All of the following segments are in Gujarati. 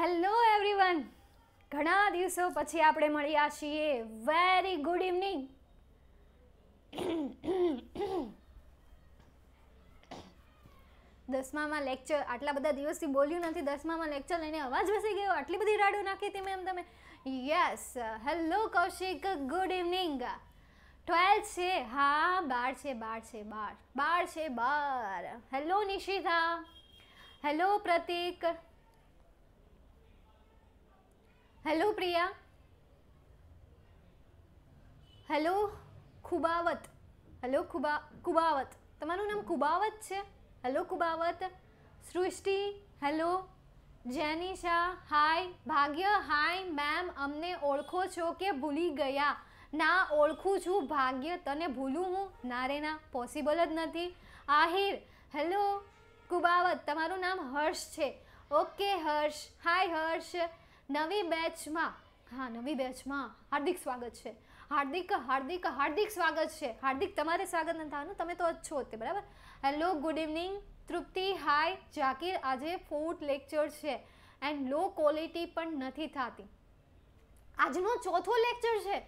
હેલો એવરીવન ઘણા દિવસો પછી આપણે મળ્યા છીએ વેરી ગુડ ઇવનિંગ દસમામાં લેક્ચર આટલા બધા દિવસથી બોલ્યું નથી દસમામાં લેક્ચર લઈને અવાજ બેસી ગયો આટલી બધી રાડો નાખી હતી મેમ તમે yes hello Kaushik good evening twelfth છે હા બાર છે બાર છે બાર બાર છે બાર hello Nishita hello Pratik hello Priya hello Khubavat hello Khuba Kubavat તમારું નામ કુબાવત છે હેલો કુબાવત સૃષ્ટિ હેલો જેનિશા હાય ભાગ્ય હાય મેમ અમને ઓળખો છો કે ભૂલી ગયા ના ઓળખું છું ભાગ્ય તને ભૂલું હું ના રે ના પોસિબલ જ નથી આહિર હેલો કુબાવત તમારું નામ હર્ષ છે ઓકે હર્ષ હાય હર્ષ નવી બેચમાં હા નવી બેચમાં હાર્દિક સ્વાગત છે હાર્દિક હાર્દિક હાર્દિક સ્વાગત છે હાર્દિક તમારે સ્વાગત નથી થવાનું તમે તો છો તે બરાબર hello good evening Trupti hi Zakir આજે ફૂડ લેક્ચર છે એન્ડ લો ક્વોલિટી પણ નથી થતી આજનો ચોથો લેક્ચર છે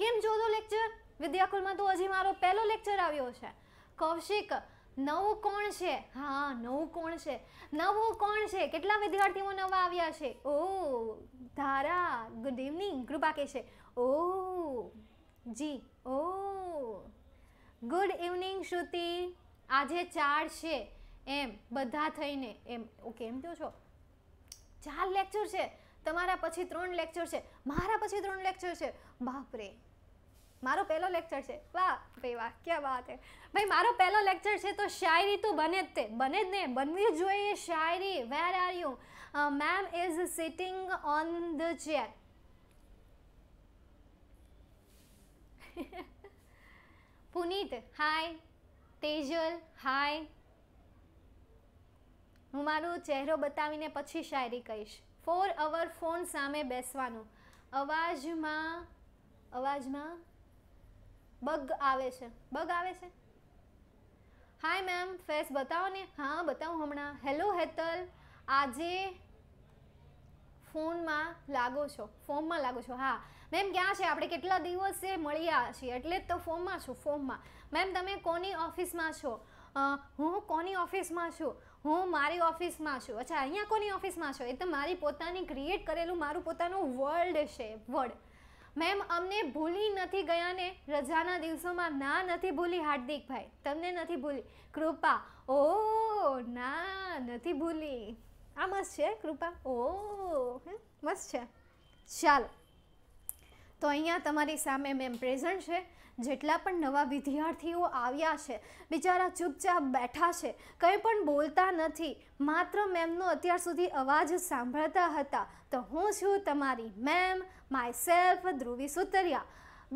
કેમ ચોથો લેક્ચર વિદ્યાકુલમાં તો હજી મારો પહેલો લેક્ચર આવ્યો છે કૌશિક નવું કોણ છે હા નવું કોણ છે નવું કોણ છે કેટલા વિદ્યાર્થીઓ નવા આવ્યા છે ઓ ધારા ગુડ ઇવનિંગ કૃપા કે છે ઓ જી ઓ ગુડ ઇવનિંગ શ્રુતિ આજે ચાર છે એમ બધા થઈને એમ ઓકે એમ કહો છો ચાર લેક્ચર છે તમારા પછી ત્રણ લેક્ચર છે મારા પછી ત્રણ લેક્ચર છે બાપરે મારો પહેલો લેક્ચર છે વાહ ભાઈ વાહ ક્યાં વાત હે ભાઈ મારો પહેલો લેક્ચર છે તો શાયરી તો બને જ તે બને જ ને બનવી જોઈએ શાયરી where are you ma'am is sitting on the chair Punit hi Tejal hi હું મારો ચહેરો બતાવીને પછી શાયરી કહીશ ફોર અવર ફોન સામે બેસવાનું અવાજમાં અવાજમાં બગ આવે છે બગ આવે છે હાય મેમ ફેસ બતાવો ને હા બતાવું હમણાં હેલો હેતલ આજે ફોનમાં લાગો છો ફોર્મમાં લાગો છો હા મેમ ક્યાં છે આપણે કેટલા દિવસે મળ્યા છીએ એટલે જ તો ફોર્મમાં છું ફોર્મમાં મેમ તમે કોની ઓફિસમાં છો હું કોની ઓફિસમાં છું હું મારી ઓફિસમાં છું અચ્છા અહીંયા કોની ઓફિસમાં છો એ તો મારી પોતાની ક્રિએટ કરેલું મારું પોતાનું વર્લ્ડ છે વર્લ્ડ મેમ અમને ભૂલી નથી ગયા ને રજાના દિવસોમાં ના નથી ભૂલી હાર્દિકભાઈ તમને નથી ભૂલી કૃપા ઓ ના નથી ભૂલી આ મસ્ત છે કૃપા ઓ મસ્ત છે ચાલો તો અહીંયા તમારી સામે મેમ પ્રેઝન્ટ છે જેટલા પણ નવા વિદ્યાર્થીઓ આવ્યા છે બિચારા ચૂપચાપ બેઠા છે કંઈ પણ બોલતા નથી માત્ર મેમનો અત્યાર સુધી અવાજ સાંભળતા હતા તો હું છું તમારી ma'am myself Dhruvi Sutariya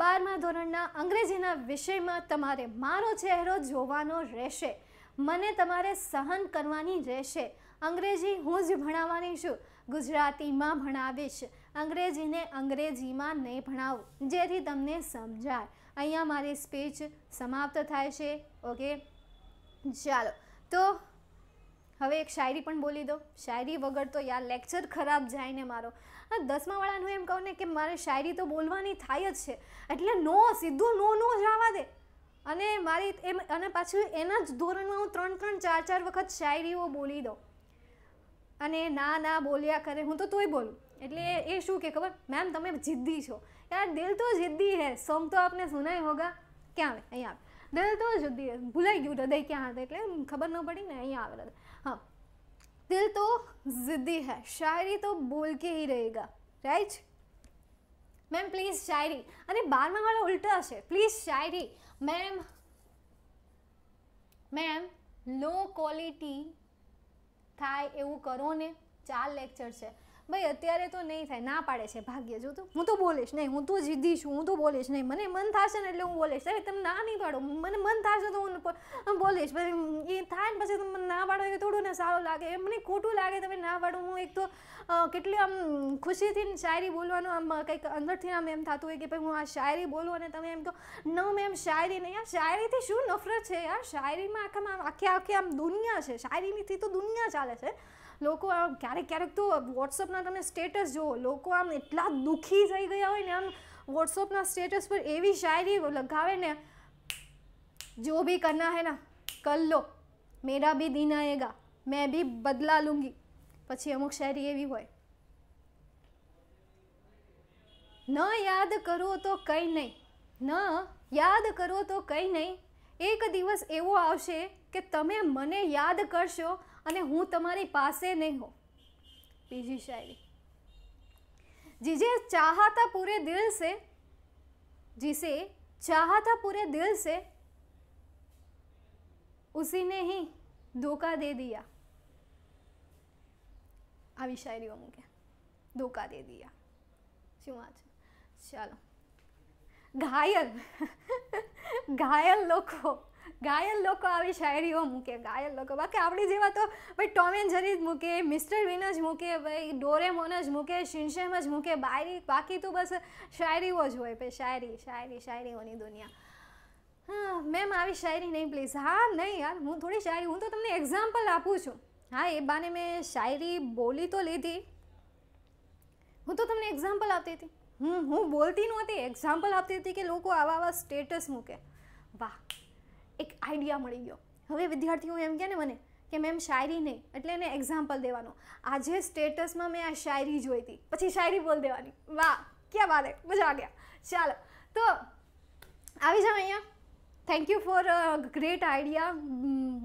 બારમા ધોરણના અંગ્રેજીના વિષયમાં તમારે મારો ચહેરો જોવાનો રહેશે મને તમારે સહન કરવાની રહેશે અંગ્રેજી હું જ ભણાવવાની છું ગુજરાતીમાં ભણાવીશ અંગ્રેજીને અંગ્રેજીમાં નહીં ભણાવું જેથી તમને સમજાય અહીંયા મારી સ્પીચ સમાપ્ત થાય છે ઓકે ચાલો તો હવે એક શાયરી પણ બોલી દો શાયરી વગર તો યાર લેક્ચર ખરાબ જાય ને મારો દસમાવાળાનું એમ કહું ને કે મારે શાયરી તો બોલવાની થાય જ છે એટલે નો સીધું નો નો જ આવવા દે અને મારી એમ અને પાછું એના જ ધોરણમાં હું ત્રણ ત્રણ ચાર ચાર વખત શાયરીઓ બોલી દઉં અને ના ના બોલ્યા કરે હું તો તોય બોલું એટલે એ શું કે ખબર મેમ તમે જિદ્દી છો यार दिल तो जिद्दी है सोम तो आपने सुना ही होगा ક્યાં આવે અહીંયા આવે દિલ તો જુદી ભૂલાઈ ગયું હૃદય ક્યાં હતું એટલે ખબર ન પડી ને અહીંયા આવે હૃદય હા દિલ તો જિદ્દી હૈ શાયરી તો બોલ કે હી રહેગા રાઈટ મેમ પ્લીઝ શાયરી અને બારમાં વાળા ઉલટા છે પ્લીઝ શાયરી મેમ મેમ લો ક્વોલિટી થાય એવું કરો ને ચાર લેક્ચર છે ભાઈ અત્યારે તો નહીં થાય ના પાડે છે ભાગ્ય જો તું હું તો બોલીશ નહીં હું તો જીદી છું હું તો બોલીશ નહીં મને મન થશે ને એટલે હું બોલીશ અરે તમે ના નહીં પાડો મને મન થશે તો હું બોલીશ પછી એ થાય ને પછી તમે ના પાડો એ થોડું ને સારું લાગે એ મને ખોટું લાગે તમે ના પાડો હું એક તો કેટલી આમ ખુશીથી શાયરી બોલવાનું આમ કંઈક અંદરથી આમ એમ થતું હોય કે ભાઈ હું આ શાયરી બોલું અને તમે એમ કહો ન એમ શાયરી નહીં આ શાયરીથી શું નફરત છે યાર શાયરીમાં આખામાં આખી આખી આમ દુનિયા છે શાયરીથી તો દુનિયા ચાલે છે લોકો આમ ક્યારેક ક્યારેક તો વોટ્સઅપના તમે સ્ટેટસ જુઓ લોકો આમ એટલા દુઃખી થઈ ગયા હોય ને આમ વોટ્સઅપના સ્ટેટસ પર એવી શાયરી લગાવે ને જો ભી કરના હે ના કર લો મેરા ભી દિન આએગા મેં ભી બદલા લુંગી પછી અમુક શાયરી એવી હોય ન યાદ કરો તો કંઈ નહીં ન યાદ કરો તો કંઈ નહીં એક દિવસ એવો આવશે કે તમે મને યાદ કરશો અને હું તમારી પાસે નહીં હો બીજી શાયરી જીજે ચાહતા પૂરે દિલ સે जिसे चाहा था पूरे दिल से उसी ने ही धोखा दे दिया આવી શાયરીઓ મૂકે ધોકા દે દિયા શું વાત છે ચાલો ઘાયલ ઘાયલ લોકો ઘાયલ લોકો આવી શાયરીઓ મૂકે ઘાયલ લોકો બાકી આપણી જેવા તો ભાઈ ટોમ એન્ડ જરી જ મૂકે મિસ્ટર વિન જ મૂકે ભાઈ ડોરેમોન જ મૂકે શિનશેમ જ મૂકે બાયરી બાકી તો બસ શાયરીઓ જ હોય ભાઈ શાયરી શાયરી શાયરીઓની દુનિયા હા મેમ આવી શાયરી નહીં પ્લીઝ હા નહીં યાર હું થોડી શાયરી હું તો તમને એક્ઝામ્પલ આપું છું હા એ બાને મેં શાયરી બોલી તો લીધી હું તો તમને એક્ઝામ્પલ આપતી હતી હું હું બોલતી નહોતી એક્ઝામ્પલ આપતી હતી કે લોકો આવા આવા સ્ટેટસ મૂકે વાહ એક આઈડિયા મળી ગયો હવે વિદ્યાર્થીઓ એમ કહે ને મને કે મેમ શાયરી નહીં એટલે એને એક્ઝામ્પલ દેવાનો આજે સ્ટેટસમાં મેં આ શાયરી જોઈ હતી પછી શાયરી બોલ દેવાની વાહ ક્યાં વાત મજા આ ગયા ચાલો તો આવી જાઓ અહીંયા thank you for great idea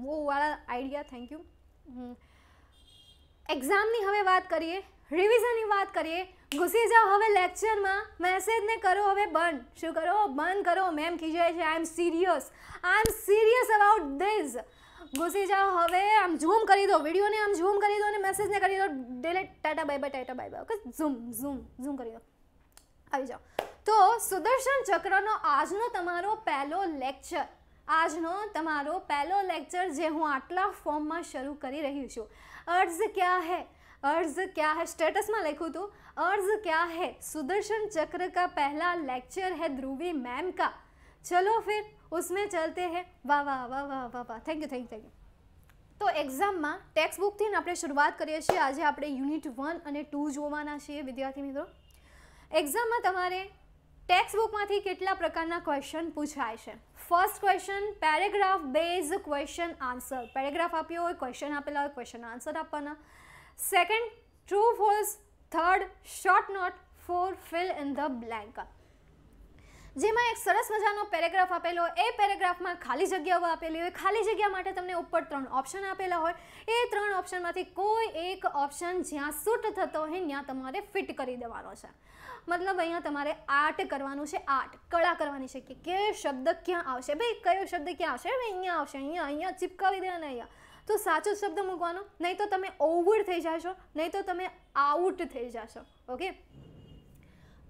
બહુ વાળા આઈડિયા થેન્ક યુ એક્ઝામની હવે વાત કરીએ રિવિઝનની વાત કરીએ ઘૂસી જાઓ હવે લેક્ચરમાં મેસેજને કરો હવે બંધ શું કરો બંધ કરો મેમ ખીજાય છે I am serious I am serious about this ઘૂસી જાઓ હવે આમ ઝૂમ કરી દો વિડીયોને આમ ઝૂમ કરી દો અને મેસેજને કરી દો ડિલેટ ટાટા બાય બાય ટાટા bye bye okay zoom zoom zoom કરી દો આવી જાઓ તો સુદર્શન ચક્રનો આજનો તમારો પહેલો લેક્ચર આજનો તમારો પહેલો લેક્ચર જે હું આટલા ફોર્મમાં શરૂ કરી રહી છું અર્ઝ ક્યાં હૈ अर्ज क्या है स्टेटस में તું तो अर्ज क्या સુદર્શન ચક્ર કા का લેક્ચર लेक्चर ધ્રુવી મેમ કા ચલો ફિર ઉસમે ચલતે चलते વાહ वाह વાહ વાહ વાહ વાહ વાહ થેન્ક યુ થેન્ક યુ તો એક્ઝામમાં ટેક્સ્ટ બુકથી આપણે શરૂઆત કરીએ છીએ આજે આપણે યુનિટ વન અને ટુ જોવાના છીએ વિદ્યાર્થી મિત્રો એક્ઝામમાં તમારે ટેક્સ્ટ બુકમાંથી કેટલા પ્રકારના ક્વેશ્ચન પૂછાય છે first question paragraph base question answer paragraph આપ્યો હોય ક્વેશ્ચન આપેલા હોય ક્વેશ્ચન આન્સર આપવાના second true false third short not four fill in the blank જેમાં એક સરસ મજાનો પેરેગ્રાફ આપેલો એ પેરેગ્રાફમાં ખાલી જગ્યાઓ આપેલી હોય ખાલી જગ્યા માટે તમને ઉપર ત્રણ ઓપ્શન આપેલા હોય એ ત્રણ ઓપ્શનમાંથી કોઈ એક ઓપ્શન જ્યાં સૂટ થતો હોય ત્યાં તમારે ફિટ કરી દેવાનો છે મતલબ અહીંયા તમારે આર્ટ કરવાનું છે આર્ટ કળા કરવાની છે કે કયો શબ્દ ક્યાં આવશે ભાઈ કયો શબ્દ ક્યાં આવશે ભાઈ અહીંયા આવશે અહીંયા અહીંયા ચિપકાવી દેવાના અહીંયા તો સાચો શબ્દ મૂકવાનો નહીં તો તમે ઓવર થઈ જશો નહીં તો તમે આઉટ થઈ જશો ઓકે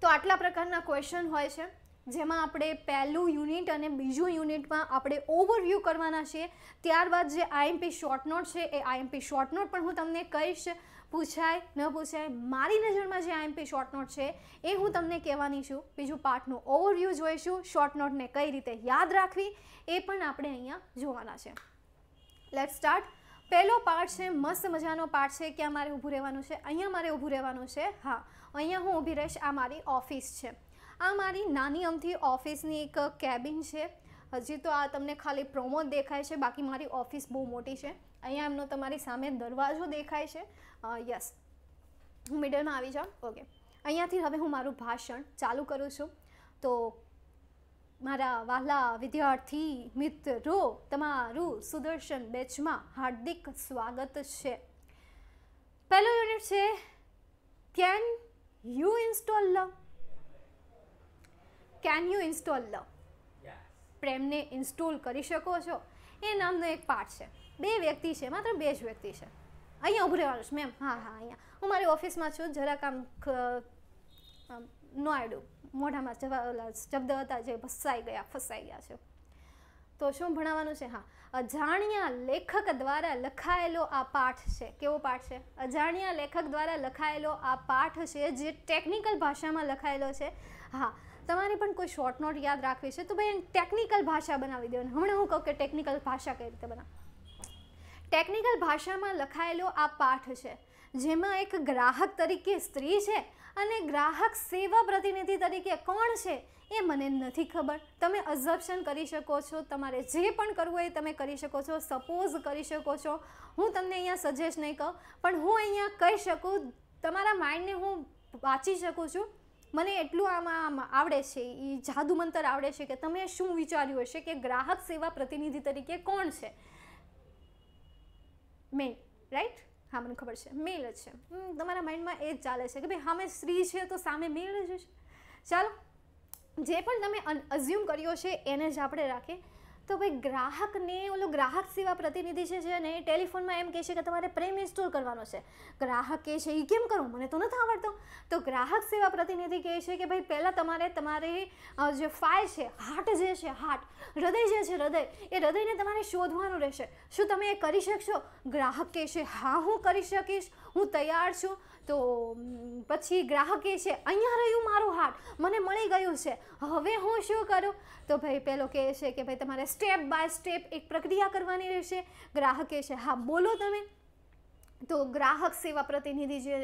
તો આટલા પ્રકારના ક્વેશ્ચન હોય છે જેમાં આપણે પહેલું યુનિટ અને બીજું યુનિટમાં આપણે ઓવરવ્યૂ કરવાના છીએ ત્યારબાદ જે આઈએમપી શોર્ટ નોટ છે એ આઈએમપી શોર્ટ નોટ પણ હું તમને કહીશ પૂછાય ન પૂછાય મારી નજરમાં જે આઈએમપી શોર્ટ નોટ છે એ હું તમને કહેવાની છું બીજું પાર્ટનું ઓવરવ્યૂ જોઈશું શોર્ટ નોટને કઈ રીતે યાદ રાખવી એ પણ આપણે અહીંયા જોવાના છે લેટ સ્ટાર્ટ પહેલો પાર્ટ છે મસ્ત મજાનો પાર્ટ છે ક્યાં મારે ઊભું રહેવાનું છે અહીંયા મારે ઊભું રહેવાનું છે હા અહીંયા હું ઊભી રહીશ આ મારી ઓફિસ છે આ મારી નાની અમથી ઓફિસની એક કેબિન છે હજી તો આ તમને ખાલી પ્રોમો દેખાય છે બાકી મારી ઓફિસ બહુ મોટી છે અહીંયા એમનો તમારી સામે દરવાજો દેખાય છે યસ હું મિડલમાં આવી જાઉં ઓકે અહીંયાથી હવે હું મારું ભાષણ ચાલુ કરું છું તો મારા વાલા વિદ્યાર્થી મિત્રો તમારું સુદર્શન બેચમાં હાર્દિક સ્વાગત છે પહેલો યુનિટ છે can you install love can you install love પ્રેમને ઇન્સ્ટોલ કરી શકો છો એ નામનો એક પાઠ છે બે વ્યક્તિ છે માત્ર બે જ વ્યક્તિ છે અહીંયા ઉભું રહેવાનું છે મેમ હા હા અહીંયા હું મારી ઓફિસમાં છું જરાક આમ નો આડું મોઢામાં જવા શબ્દ હતા જે ફસાઈ ગયા ફસાઈ ગયા છે તો શું ભણાવવાનું છે હા અજાણ્યા લેખક દ્વારા લખાયેલો આ પાઠ છે કેવો પાઠ છે અજાણ્યા લેખક દ્વારા લખાયેલો આ પાઠ છે જે ટેકનિકલ ભાષામાં લખાયેલો છે હા તમારે પણ કોઈ શોર્ટ નોટ યાદ રાખવી છે તો ભાઈ એને ટેકનિકલ ભાષા બનાવી દેવાની હમણાં હું કહું કે ટેકનિકલ ભાષા કઈ રીતે બનાવ ટેકનિકલ ભાષામાં લખાયેલો આ પાઠ છે જેમાં એક ગ્રાહક તરીકે સ્ત્રી છે અને ગ્રાહક સેવા પ્રતિનિધિ તરીકે કોણ છે એ મને નથી ખબર તમે અઝપ્શન કરી શકો છો તમારે જે પણ કરવું હોય તમે કરી શકો છો સપોઝ કરી શકો છો હું તમને અહીંયા સજેસ્ટ નહીં કહું પણ હું અહીંયા કહી શકું તમારા માઇન્ડને હું વાંચી શકું છું મને એટલું આમાં આવડે છે એ જાદુમંતર આવડે છે કે તમે શું વિચાર્યું હશે કે ગ્રાહક સેવા પ્રતિનિધિ તરીકે કોણ છે મેન રાઈટ હા મને ખબર છે મેલ છે તમારા માઇન્ડમાં એ જ ચાલે છે કે ભાઈ સામે સ્ત્રી છે તો સામે મેલ જ છે ચાલો જે પણ તમે અઝ્યુમ કર્યો છે એને જ આપણે રાખીએ તો ભાઈ ગ્રાહકને ઓલો ગ્રાહક સેવા પ્રતિનિધિ છે છે ને ટેલિફોનમાં એમ કહે છે કે તમારે પ્રેમ ઇન્સ્ટોલ કરવાનો છે ગ્રાહક કહે છે એ કેમ કરું મને તો નથી આવડતો તો ગ્રાહક સેવા પ્રતિનિધિ કહે છે કે ભાઈ પહેલાં તમારે તમારી જે ફાઇલ છે હાર્ટ જે છે હાર્ટ હૃદય જે છે હૃદય એ હૃદયને તમારે શોધવાનું રહેશે શું તમે એ કરી શકશો ગ્રાહક કહે છે હા હું કરી શકીશ હું તૈયાર છું તો પછી ગ્રાહકે છે અહીંયા રહ્યું મારું હાર્ટ મને મળી ગયું છે હવે હું શું કરું તો ભાઈ પેલો કહે છે કે ભાઈ તમારે સ્ટેપ બાય સ્ટેપ એક પ્રક્રિયા કરવાની રહેશે ગ્રાહકે છે હા બોલો તમે તો ગ્રાહક સેવા પ્રતિનિધિ જે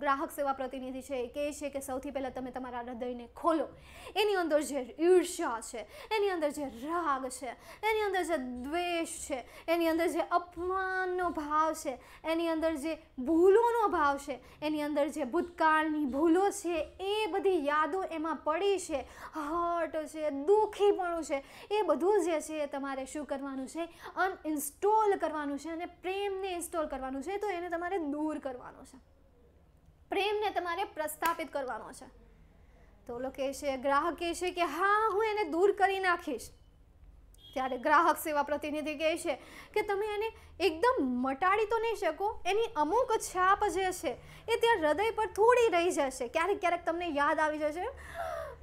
ગ્રાહક સેવા પ્રતિનિધિ છે એ કહે છે કે સૌથી પહેલાં તમે તમારા હૃદયને ખોલો એની અંદર જે ઈર્ષ્યા છે એની અંદર જે રાગ છે એની અંદર જે દ્વેષ છે એની અંદર જે અપમાનનો ભાવ છે એની અંદર જે ભૂલોનો ભાવ છે એની અંદર જે ભૂતકાળની ભૂલો છે એ બધી યાદો એમાં પડી છે હર્ટ છે દુઃખીપણું છે એ બધું જે છે એ તમારે શું કરવાનું છે અનઇન્સ્ટોલ કરવાનું છે અને પ્રેમને ઇન્સ્ટોલ કરવાનું છે તો એને તમારે દૂર કરવાનો છે પ્રેમને તમારે પ્રસ્થાપિત કરવાનો છે તો ઓલો કહે છે ગ્રાહક કહે છે કે હા હું એને દૂર કરી નાખીશ ત્યારે ગ્રાહક સેવા પ્રતિનિધિ કહે છે કે તમે એને એકદમ મટાડી તો નહીં શકો એની અમુક છાપ જે છે એ ત્યાં હૃદય પર થોડી રહી જશે ક્યારેક ક્યારેક તમને યાદ આવી જશે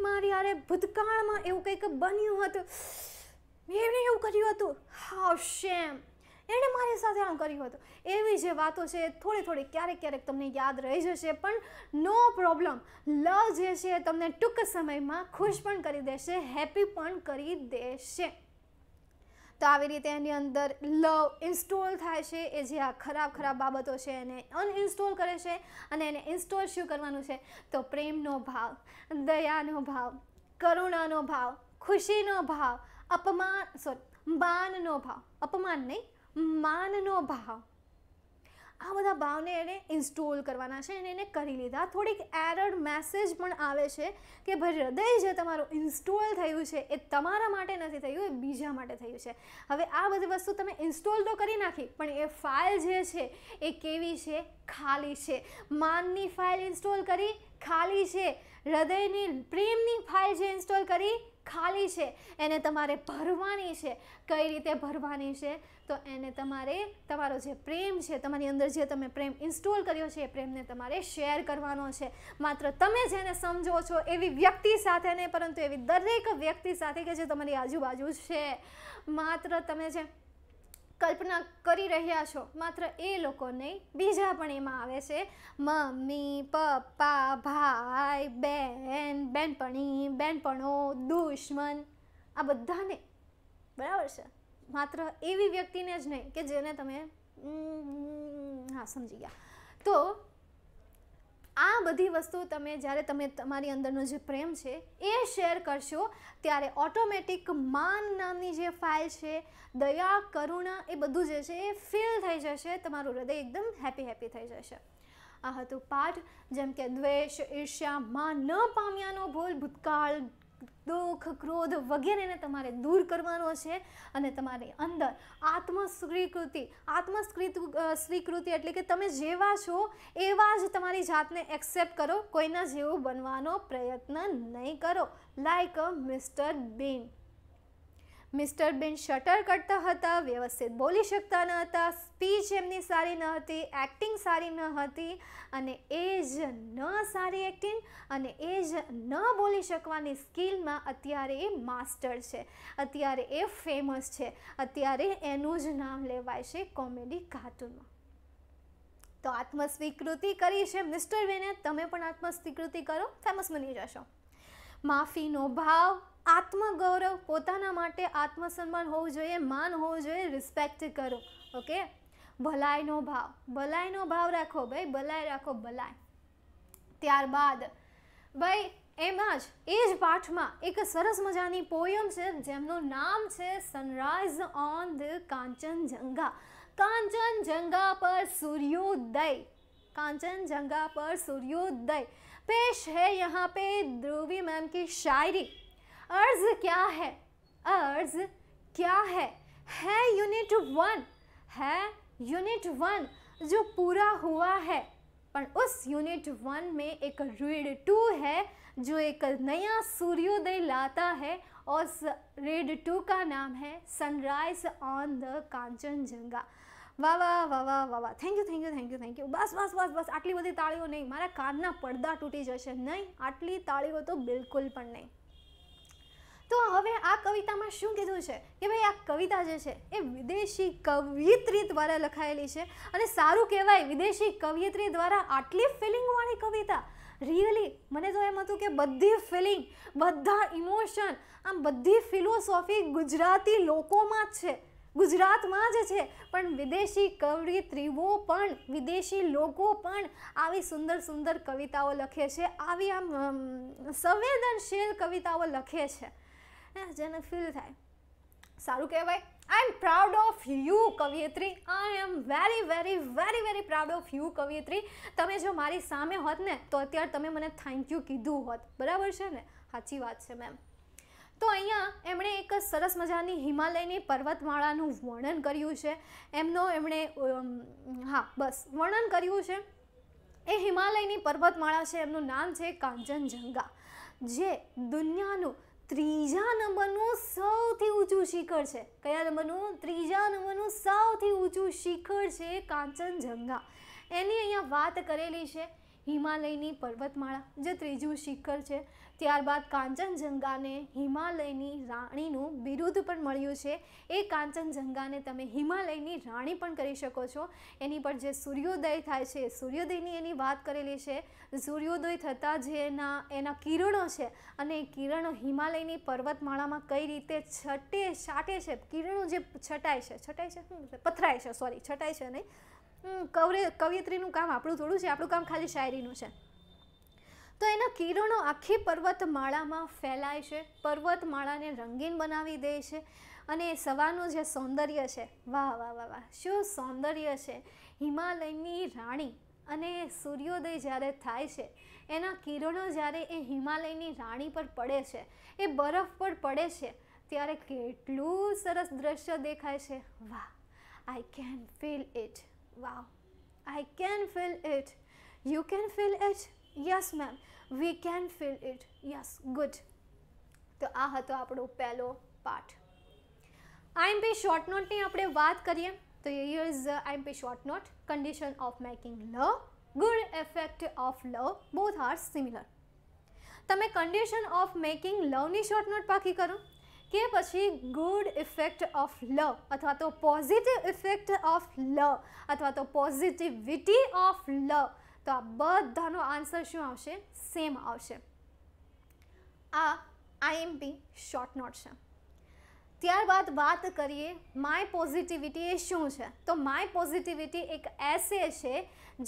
મારી યારે ભૂતકાળમાં એવું કંઈક બન્યું હતું એમણે એવું કર્યું હતું હા શેમ એણે મારી સાથે આમ કર્યું હતું એવી જે વાતો છે થોડી થોડી ક્યારેક ક્યારેક તમને યાદ રહી જશે પણ નો પ્રોબ્લેમ લવ જે છે તમને ટૂંક સમયમાં ખુશ પણ કરી દેશે હેપી પણ કરી દેશે તો આવી રીતે એની અંદર લવ ઇન્સ્ટોલ થાય છે એ જે આ ખરાબ ખરાબ બાબતો છે એને અનઇન્સ્ટોલ કરે છે અને એને ઇન્સ્ટોલ શું કરવાનું છે તો પ્રેમનો ભાવ દયાનો ભાવ કરુણાનો ભાવ ખુશીનો ભાવ અપમાન સોરી માનનો ભાવ અપમાન નહીં માનનો ભાવ આ બધા ભાવને એણે ઇન્સ્ટોલ કરવાના છે અને એને કરી લીધા થોડીક એરર મેસેજ પણ આવે છે કે ભાઈ હૃદય જે તમારું ઇન્સ્ટોલ થયું છે એ તમારા માટે નથી થયું એ બીજા માટે થયું છે હવે આ બધી વસ્તુ તમે ઇન્સ્ટોલ તો કરી નાખી પણ એ ફાઇલ જે છે એ કેવી છે ખાલી છે માનની ફાઇલ ઇન્સ્ટોલ કરી ખાલી છે હૃદયની પ્રેમની ફાઇલ જે ઇન્સ્ટોલ કરી ખાલી છે એને તમારે ભરવાની છે કઈ રીતે ભરવાની છે તો એને તમારે તમારો જે પ્રેમ છે તમારી અંદર જે તમે પ્રેમ ઇન્સ્ટોલ કર્યો છે એ પ્રેમને તમારે શેર કરવાનો છે માત્ર તમે જેને સમજો છો એવી વ્યક્તિ સાથે નહીં પરંતુ એવી દરેક વ્યક્તિ સાથે કે જે તમારી આજુબાજુ છે માત્ર તમે જે કલ્પના કરી રહ્યા છો માત્ર એ લોકો નહીં બીજા પણ એમાં આવે છે મમ્મી પપ્પા ભાઈ બેન બેનપણી બેનપણો દુશ્મન આ બધાને બરાબર છે માત્ર એવી વ્યક્તિને જ નહીં કે જેને તમે હા સમજી ગયા તો આ બધી વસ્તુ તમે જ્યારે તમે તમારી અંદરનો જે પ્રેમ છે એ શેર કરશો ત્યારે ઓટોમેટિક માન નામની જે ફાઇલ છે દયા કરુણા એ બધું જે છે એ ફિલ થઈ જશે તમારું હૃદય એકદમ હેપી હેપી થઈ જશે આ હતું પાઠ જેમ કે દ્વેષ ઈર્ષ્યા માન ન પામ્યાનો ભૂલ ભૂતકાળ દુઃખ ક્રોધ વગેરેને તમારે દૂર કરવાનો છે અને તમારી અંદર આત્મસ્વીકૃતિ આત્મસ્વીકૃત સ્વીકૃતિ એટલે કે તમે જેવા છો એવા જ તમારી જાતને એક્સેપ્ટ કરો કોઈના જેવું બનવાનો પ્રયત્ન નહીં કરો like a mister Bean mister Ben શટર કરતા હતા વ્યવસ્થિત બોલી શકતા ન હતા સ્પીચ એમની સારી ન હતી એક્ટિંગ સારી ન હતી અને એ જ ન સારી એક્ટિંગ અને એ જ ન બોલી શકવાની સ્કિલમાં અત્યારે એ માસ્ટર છે અત્યારે એ ફેમસ છે અત્યારે એનું જ નામ લેવાય છે કોમેડી કાર્ટૂનમાં તો આત્મસ્વીકૃતિ કરી છે મિસ્ટર બેને તમે પણ આત્મસ્વીકૃતિ કરો ફેમસ બની જશો માફીનો ભાવ આત્મગૌરવ પોતાના માટે આત્મસન્માન હોવું જોઈએ માન હોવું જોઈએ રિસ્પેક્ટ કરો ઓકે ભલાઈનો ભાવ ભલાઈનો ભાવ રાખો ભાઈ ભલાઈ રાખો ભલાઈ ત્યારબાદ ભાઈ એમાં જ એ જ પાઠમાં એક સરસ મજાની પોયમ છે જેમનું નામ છે sunrise on the Kanchenjunga Kanchenjunga પર સૂર્યોદય કાંચનજંગા પર સૂર્યોદય પેશ હૈ યહાં પે ધ્રુવી મેમ કી શાયરી अर्ज क्या है अर्ज क्या है है यूनिट वन है यूनिट वन जो पूरा हुआ है पर उस यूनिट वन में एक रेड टू है जो एक नया सूर्योदय लाता है और उस रेड टू का नाम है सनराइज ऑन द कांचनजंगा वाह वाह वाह वाह वाह वाह thank you thank you thank you thank you बस बस बस बस आटली बड़ी ताड़ियों नहीं मारा कानना पर्दा टूटी जैसे नहीं आटली ताड़ियों तो बिल्कुल पर नहीं તો હવે આ કવિતામાં શું કીધું છે કે ભાઈ આ કવિતા જે છે એ વિદેશી કવિત્રી દ્વારા લખાયેલી છે અને સારું કહેવાય વિદેશી કવિત્રી દ્વારા આટલી ફિલિંગવાળી કવિતા રિયલી મને તો એમ હતું કે બધી ફિલિંગ બધા ઇમોશન આમ બધી ફિલોસોફી ગુજરાતી લોકોમાં જ છે ગુજરાતમાં જ છે પણ વિદેશી કવિત્રીઓ પણ વિદેશી લોકો પણ આવી સુંદર સુંદર કવિતાઓ લખે છે આવી આમ સંવેદનશીલ કવિતાઓ લખે છે જેને ફીલ થાય સારું કહેવાય I am proud of you કવિયત્રી I am very very very very proud of you કવિયત્રી તમે જો મારી સામે હોત ને તો અત્યારે તમે મને થેન્ક યુ કીધું હોત બરાબર છે ને સાચી વાત છે મેમ તો અહીંયા એમણે એક સરસ મજાની હિમાલયની પર્વતમાળાનું વર્ણન કર્યું છે એમનો એમણે હા બસ વર્ણન કર્યું છે એ હિમાલયની પર્વતમાળા છે એમનું નામ છે કાંચનજંગા જે દુનિયાનું ત્રીજા નંબરનું સૌથી ઊંચું શિખર છે કયા નંબરનું ત્રીજા નંબરનું સૌથી ઊંચું શિખર છે કાંચનજંઘા એની અહીંયા વાત કરેલી છે હિમાલયની પર્વતમાળા જે ત્રીજું શિખર છે ત્યારબાદ કાંચનજંઘાને હિમાલયની રાણીનું બિરુદ પણ મળ્યું છે એ કાંચનજંઘાને તમે હિમાલયની રાણી પણ કરી શકો છો એની પર જે સૂર્યોદય થાય છે સૂર્યોદયની એની વાત કરેલી છે સૂર્યોદય થતાં જે એના એના કિરણો છે અને એ કિરણો હિમાલયની પર્વતમાળામાં કઈ રીતે છટે છાટે છે કિરણો જે છટાય છે છટાય છે પથરાય છે સોરી છટાય છે નહીં કવરે કવયત્રીનું કામ આપણું થોડું છે આપણું કામ ખાલી શાયરીનું છે તો એના કિરણો આખી પર્વતમાળામાં ફેલાય છે પર્વતમાળાને રંગીન બનાવી દે છે અને સવારનું જે સૌંદર્ય છે વાહ વાહ વાહ વાહ શું સૌંદર્ય છે હિમાલયની રાણી અને સૂર્યોદય જ્યારે થાય છે એના કિરણો જ્યારે એ હિમાલયની રાણી પર પડે છે એ બરફ પર પડે છે ત્યારે કેટલું સરસ દ્રશ્ય દેખાય છે વાહ આઈ કેન ફીલ ઇટ વાહ I can feel it you can feel it yes ma'am we can feel it yes good તો આ હતો આપણો પહેલો પાઠ આઈએમપી શોર્ટ નોટની આપણે વાત કરીએ તો here is IMP short note condition of making love good effect of love both are similar તમે કન્ડિશન ઓફ મેકિંગ લવની શોર્ટ નોટ પાકી કરો કે પછી ગુડ ઇફેક્ટ ઓફ લવ અથવા તો પોઝિટિવ ઇફેક્ટ ઓફ લવ અથવા તો પોઝિટિવિટી ઓફ લવ તો આ બધાનો આન્સર શું આવશે સેમ આવશે આ આઈએમપી શોર્ટ નોટ છે ત્યારબાદ વાત કરીએ માય પોઝિટિવિટી એ શું છે તો માય પોઝિટિવિટી એક એસે છે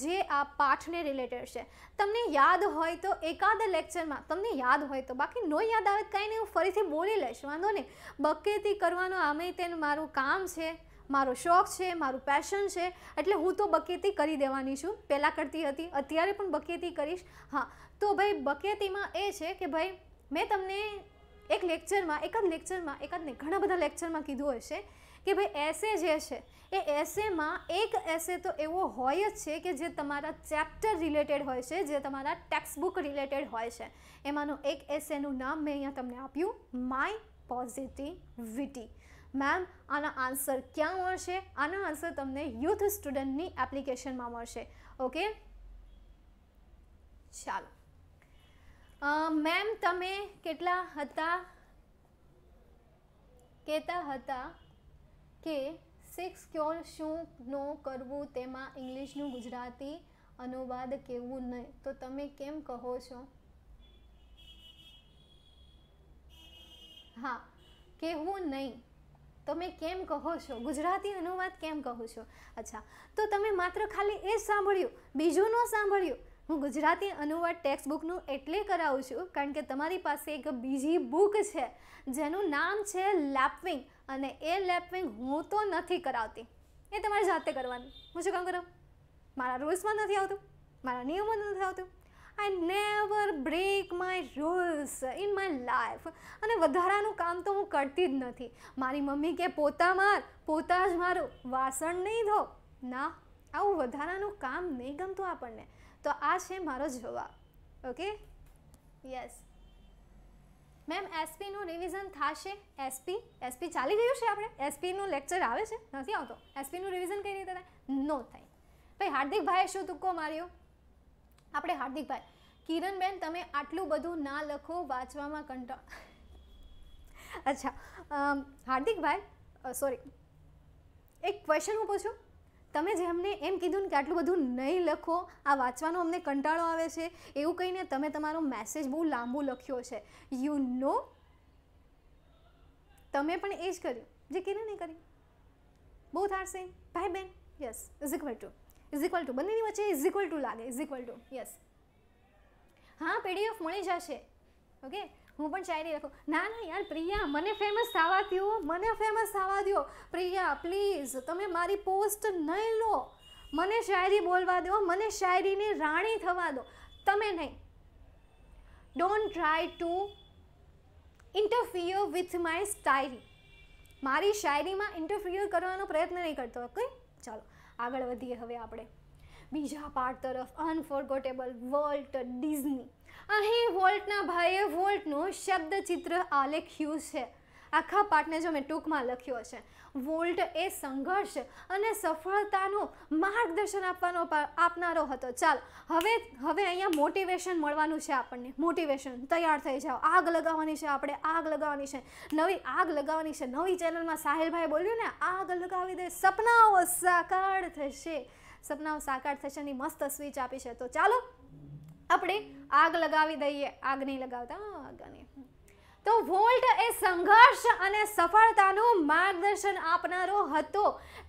જે આ પાઠને રિલેટેડ છે તમને યાદ હોય તો એકાદ લેક્ચરમાં તમને યાદ હોય તો બાકી નો યાદ આવે કંઈ નહીં હું ફરીથી બોલી લઈશ વાંધો નહીં બકેતી કરવાનું આમે તેનું મારું કામ છે મારો શોખ છે મારું પેશન છે એટલે હું તો બકેતી કરી દેવાની છું પહેલાં કરતી હતી અત્યારે પણ બકેતી કરીશ હા તો ભાઈ બકેતીમાં એ છે કે ભાઈ મેં તમને એક લેક્ચરમાં એક જ લેક્ચરમાં એક જ નહીં ઘણા બધા લેક્ચરમાં કીધું હશે કે ભાઈ એસે જે છે એ એસેમાં એક એસે તો એવો હોય જ છે કે જે તમારા ચેપ્ટર રિલેટેડ હોય છે જે તમારા ટેક્સ્ટબુક રિલેટેડ હોય છે એમાંનું એક એસેનું નામ મેં અહીંયા તમને આપ્યું માય પોઝિટિવિટી મેમ આનો આન્સર ક્યાં મળશે આનો આન્સર તમને યુથ સ્ટુડન્ટની એપ્લિકેશનમાં મળશે ઓકે ચાલો મેમ તમે કેટલા હતા કહેતા હતા કે સિક્સ ક્યોર શું નો કરવું તેમાં ઇંગ્લિશનું ગુજરાતી અનુવાદ કેવું નહીં તો તમે કેમ કહો છો હા કહેવું નહીં તમે કેમ કહો છો ગુજરાતી અનુવાદ કેમ કહો છો અચ્છા તો તમે માત્ર ખાલી એ સાંભળ્યું બીજું ન સાંભળ્યું હું ગુજરાતી અનુવાદ ટેક્સ્ટ બુકનું એટલે કરાવું છું કારણ કે તમારી પાસે એક બીજી બુક છે જેનું નામ છે લેપવિંગ અને એ લેપવિંગ હું તો નથી કરાવતી એ તમારે જાતે કરવાનું હું શું કામ કરું મારા રૂલ્સમાં નથી આવતું મારા નિયમોમાં નથી આવતું I never break my rules in my life અને વધારાનું કામ તો હું કરતી જ નથી મારી મમ્મી કે પોતા માર પોતા જ મારું વાસણ નહીં ધો ના આવું વધારાનું કામ નહીં ગમતું આપણને તો આ છે મારો જવાબ ઓકે યસ મેમ એસપીનું રિવિઝન થશે એસપી એસપી ચાલી ગયું છે આપણે એસપીનું લેક્ચર આવે છે નથી આવતો એસપીનું રિવિઝન કઈ રીતે થાય નો થાય ભાઈ હાર્દિકભાઈએ શું તુક્કો માર્યો આપણે હાર્દિકભાઈ કિરણબેન તમે આટલું બધું ના લખો વાંચવામાં કંટાળ અચ્છા હાર્દિકભાઈ સોરી એક ક્વેશ્ચન હું પૂછું તમે જેમને એમ કીધું ને કે આટલું બધું નહીં લખો આ વાંચવાનો અમને કંટાળો આવે છે એવું કહીને તમે તમારો મેસેજ બહુ લાંબો લખ્યો છે યુ નો તમે પણ એ જ કર્યું જે કિરણે કર્યું બહુ થાર ભાઈ બેન yes is equal to is equal to બંનેની વચ્ચે ઇઝ ઇક્વલ ટુ લાગે ઇઝ ઇક્વલ ટુ યસ હા પીડીએફ મળી જશે ઓકે હું પણ શાયરી રાખું ના ના યાર પ્રિયા મને ફેમસ થવા દો મને ફેમસ થવા દો પ્રિયા પ્લીઝ તમે મારી પોસ્ટ નહીં લો મને શાયરી બોલવા દો મને શાયરીની રાણી થવા દો તમે નહીં don't try to interfere with my સ્ટાયરી મારી શાયરીમાં ઇન્ટરફિયર કરવાનો પ્રયત્ન નહીં કરતો ઓકે ચાલો આગળ વધીએ હવે આપણે બીજા પાર્ટ તરફ અનફોર્ગોટેબલ વોલ્ટ ડિઝની અહીં વોલ્ટના ભાઈએ વોલ્ટનું શબ્દચિત્ર આલેખ્યું છે આખા પાઠને જો મેં ટૂંકમાં લખ્યો છે વોલ્ટ એ સંઘર્ષ અને સફળતાનું માર્ગદર્શન આપવાનો આપનારો હતો ચાલ હવે હવે અહીંયા મોટિવેશન મળવાનું છે આપણને મોટિવેશન તૈયાર થઈ જાઓ આગ લગાવવાની છે આપણે આગ લગાવવાની છે નવી આગ લગાવવાની છે નવી ચેનલમાં સાહિલભાઈ બોલ્યું ને આગ લગાવી દે સપનાઓ સાકાર થશે સપનાઓ સાકાર થશે એની મસ્ત સ્વીચ આપી છે તો ચાલો આપણે આગ લગાવી દઈએ આગ નહીં લગાવતા આગ નહીં તો વોલ્ટ એ સંઘર્ષ અને સફળતાનું માર્ગદર્શન આપનારો હતો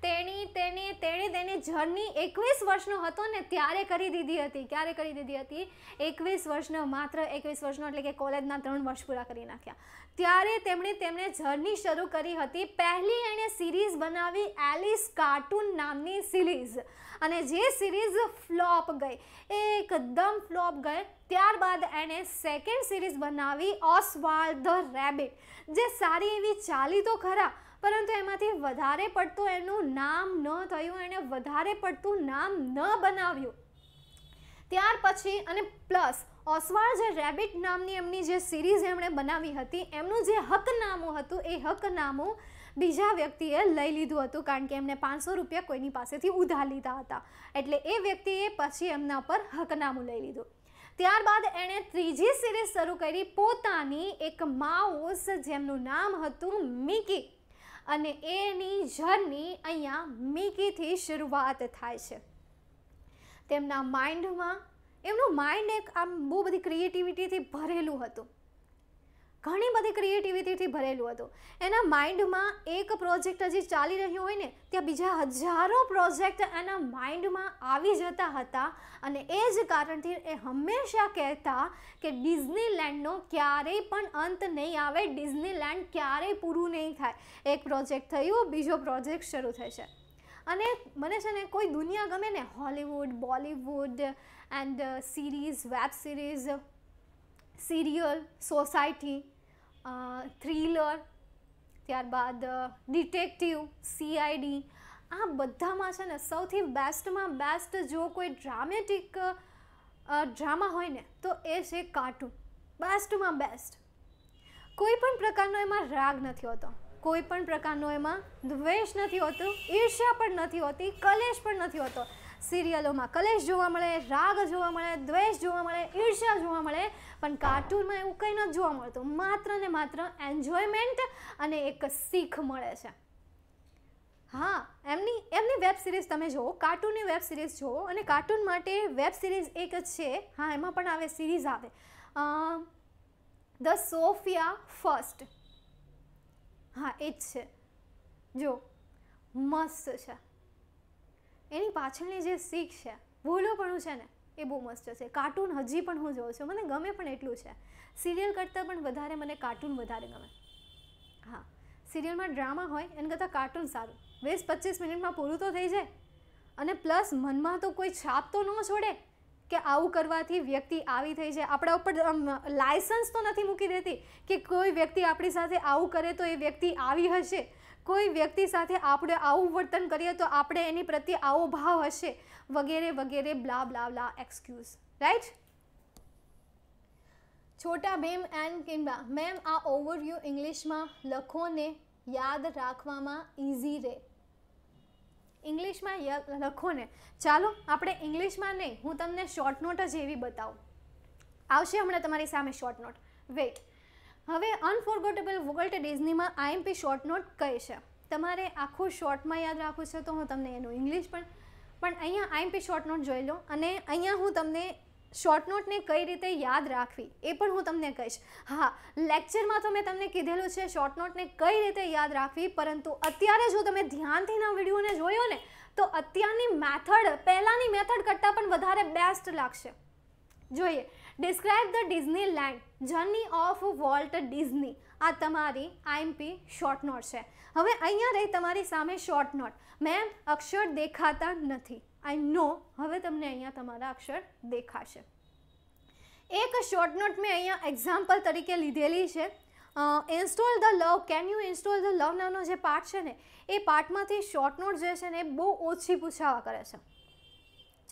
તેણી તેને તેણે તેને જર્ની એકવીસ વર્ષનો હતો ને ત્યારે કરી દીધી હતી ક્યારે કરી દીધી હતી એકવીસ વર્ષનો માત્ર એકવીસ વર્ષનો એટલે કે કોલેજના ત્રણ વર્ષ પૂરા કરી નાખ્યા ત્યારે તેમણે તેમણે જર્ની શરૂ કરી હતી પહેલી એણે સિરીઝ બનાવી એલિસ કાર્ટૂન નામની સિરીઝ અને જે સિરીઝ ફ્લોપ ગઈ એકદમ ફ્લોપ ગઈ ત્યારબાદ એણે સેકન્ડ સિરીઝ બનાવી ઓસવાલ ધ રેબિટ જે સારી એવી ચાલી તો ખરા પરંતુ એમાંથી વધારે પડતું એનું નામ ન થયું એણે વધારે પડતું નામ ન બનાવ્યું ત્યાર પછી અને પ્લસ ઓસવાળ જે રેબિટ નામની એમની જે સિરીઝ એમણે બનાવી હતી એમનું જે હકનામું હતું એ હકનામું બીજા વ્યક્તિએ લઈ લીધું હતું કારણ કે એમને પાંચસો રૂપિયા કોઈની પાસેથી ઉધાર લીધા હતા એટલે એ વ્યક્તિએ પછી એમના પર હકનામું લઈ લીધું ત્યારબાદ એણે ત્રીજી સિરીઝ શરૂ કરી પોતાની એક માઉસ જેમનું નામ હતું મિકી અને એની જર્ની અહીંયા મિકીથી શરૂઆત થાય છે તેમના માઇન્ડમાં એમનું માઇન્ડ એક આમ બહુ બધી ક્રિએટિવિટીથી ભરેલું હતું ઘણી બધી ક્રિએટિવિટીથી ભરેલું હતું એના માઇન્ડમાં એક પ્રોજેક્ટ હજી ચાલી રહ્યો હોય ને ત્યાં બીજા હજારો પ્રોજેક્ટ એના માઇન્ડમાં આવી જતા હતા અને એ જ કારણથી એ હંમેશા કહેતા કે ડિઝનીલેન્ડનો ક્યારેય પણ અંત નહીં આવે ડિઝનીલેન્ડ ક્યારેય પૂરું નહીં થાય એક પ્રોજેક્ટ થયું બીજો પ્રોજેક્ટ શરૂ થાય છે અને મને છે ને કોઈ દુનિયા ગમે ને Hollywood Bollywood and series web series serial society thriller ત્યારબાદ ડિટેક્ટિવ સીઆઈડી આ બધામાં છે ને સૌથી બેસ્ટમાં બેસ્ટ જો કોઈ ડ્રામેટિક ડ્રામા હોય ને તો એ છે કાર્ટૂન બેસ્ટમાં બેસ્ટ કોઈ પણ પ્રકારનો એમાં રાગ નથી હોતો કોઈ પણ પ્રકારનો એમાં દ્વેષ નથી હોતો ઈર્ષ્યા પણ નથી હોતી કલેશ પણ નથી હોતો સિરિયલોમાં કલેશ જોવા મળે રાગ જોવા મળે દ્વેષ જોવા મળે ઈર્ષ્યા જોવા મળે પણ કાર્ટૂનમાં એવું કંઈ નથી જોવા મળતું માત્ર ને માત્ર એન્જોયમેન્ટ અને એક શીખ મળે છે હા એમની એમની વેબ સિરીઝ તમે જુઓ કાર્ટૂનની વેબ સિરીઝ જુઓ અને કાર્ટૂન માટે વેબ સિરીઝ એક જ છે હા એમાં પણ આવે સિરીઝ આવે ધ સોફિયા ફર્સ્ટ હા એ જ છે જો મસ્ત છે એની પાછળની જે શીખ છે ભૂલોપણું છે ને એ બહુ મસ્ત છે કાર્ટૂન હજી પણ હું જોઉં છું મને ગમે પણ એટલું છે સિરિયલ કરતાં પણ વધારે મને કાર્ટૂન વધારે ગમે હા સિરિયલમાં ડ્રામા હોય એના કરતાં કાર્ટૂન સારું વીસ પચીસ મિનિટમાં પૂરું તો થઈ જાય અને પ્લસ મનમાં તો કોઈ છાપ તો ન છોડે કે આવું કરવાથી વ્યક્તિ આવી થઈ જાય આપણા ઉપર લાયસન્સ તો નથી મૂકી દેતી કે કોઈ વ્યક્તિ આપણી સાથે આવું કરે તો એ વ્યક્તિ આવી હશે કોઈ વ્યક્તિ સાથે આપણે આવું વર્તન કરીએ તો આપણે એની પ્રત્યે આવો ભાવ હશે વગેરે વગેરે blah blah blah excuse right Chhota Bheem and Kimba ma'am આ ઓવરવ્યૂ ઇંગ્લિશમાં લખોને યાદ રાખવામાં ઇઝી રહે ઇંગ્લિશમાં લખોને ચાલો આપણે ઇંગ્લિશમાં નહીં હું તમને શોર્ટ નોટ જ એવી બતાવું આવશે હમણાં તમારી સામે શોર્ટ નોટ વેટ હવે અનફોર્ગોટેબલ વર્લ્ડ ડિઝનીમાં આઈએમપી શોર્ટ નોટ કઈ છે તમારે આખું શોર્ટમાં યાદ રાખવું છે તો હું તમને એનું ઇંગ્લિશ પણ પણ અહીંયા આઈએમપી શોર્ટ નોટ જોઈ લો અને અહીંયા હું તમને શોર્ટ નોટને કઈ રીતે યાદ રાખવી એ પણ હું તમને કહીશ હા લેક્ચરમાં તો મેં તમને કીધેલું છે શોર્ટ નોટને કઈ રીતે યાદ રાખવી પરંતુ અત્યારે જો તમે ધ્યાનથી ના વિડીયોને જોયો ને તો અત્યારની મેથડ પહેલાંની મેથડ કરતાં પણ વધારે બેસ્ટ લાગશે જોઈએ describe the Disneyland journey of Walt Disney આ તમારી આઈએમપી શોર્ટ નોટ છે હવે અહીંયા રહી તમારી સામે શોર્ટ નોટ મેમ અક્ષર દેખાતા નથી આઈ નો હવે તમને અહીંયા તમારા અક્ષર દેખાશે એક શોર્ટ નોટ મેં અહીંયા એક્ઝામ્પલ તરીકે લીધેલી છે install the love can you install the love નાનો જે પાર્ટ છે ને એ પાર્ટમાંથી શોર્ટ નોટ જે છે ને એ બહુ ઓછી પૂછાવા કરે છે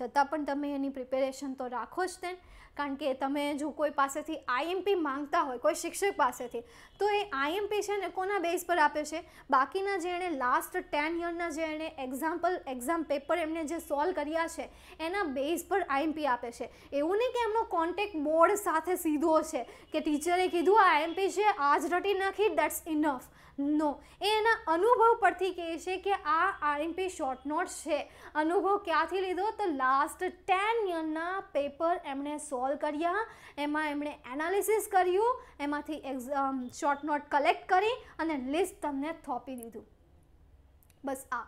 છતાં પણ તમે એની પ્રિપેરેશન તો રાખો જ તેમ કારણ કે તમે જો કોઈ પાસેથી આઈએમપી માંગતા હોય કોઈ શિક્ષક પાસેથી તો એ આઈએમપી છે ને કોના બેઝ પર આપે છે બાકીના જે એણે લાસ્ટ ટેન યરના જે એણે એક્ઝામ્પલ એક્ઝામ પેપર એમને જે સોલ્વ કર્યા છે એના બેઝ પર આઈએમપી આપે છે એવું નહીં કે એમનો કોન્ટેક બોર્ડ સાથે સીધો છે કે ટીચરે કીધું આઈએમપી છે આજ રટી નાખી દેટ્સ ઇનફ નો એ એના અનુભવ પરથી કહે છે કે આ આઈએમપી શોર્ટ નોટ છે અનુભવ ક્યાંથી લીધો તો લાસ્ટ ટેન યરના પેપર એમણે સોલ્વ કોલ કર્યા એમાં એમણે એનાલિસિસ કર્યું એમાંથી એક્ઝામ શોર્ટ નોટ કલેક્ટ કરી અને લિસ્ટ તમને થોપી દીધું બસ આ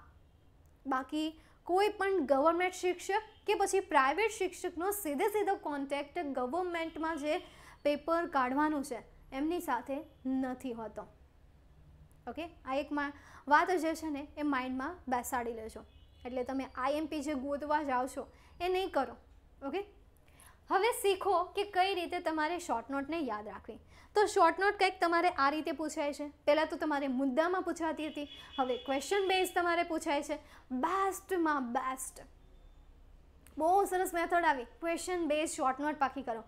બાકી કોઈ પણ ગવર્મેન્ટ શિક્ષક કે પછી પ્રાઇવેટ શિક્ષકનો સીધે સીધો કોન્ટેક્ટ ગવર્મેન્ટમાં જે પેપર કાઢવાનું છે એમની સાથે નથી હોતો ઓકે આ એક વાત જે છે ને એ માઇન્ડમાં બેસાડી લેજો એટલે તમે આઈએમપી જે ગોતવા જાઓ છો એ નહીં કરો ઓકે હવે શીખો કે કઈ રીતે તમારે શોર્ટ નોટને યાદ રાખવી તો શોર્ટ નોટ કંઈક તમારે આ રીતે પૂછાય છે પહેલાં તો તમારે મુદ્દામાં પૂછાતી હતી હવે ક્વેશ્ચન બેઝ તમારે પૂછાય છે બેસ્ટમાં બેસ્ટ બહુ સરસ મેથડ આવી ક્વેશ્ચન બેઝ શોર્ટ નોટ પાકી કરો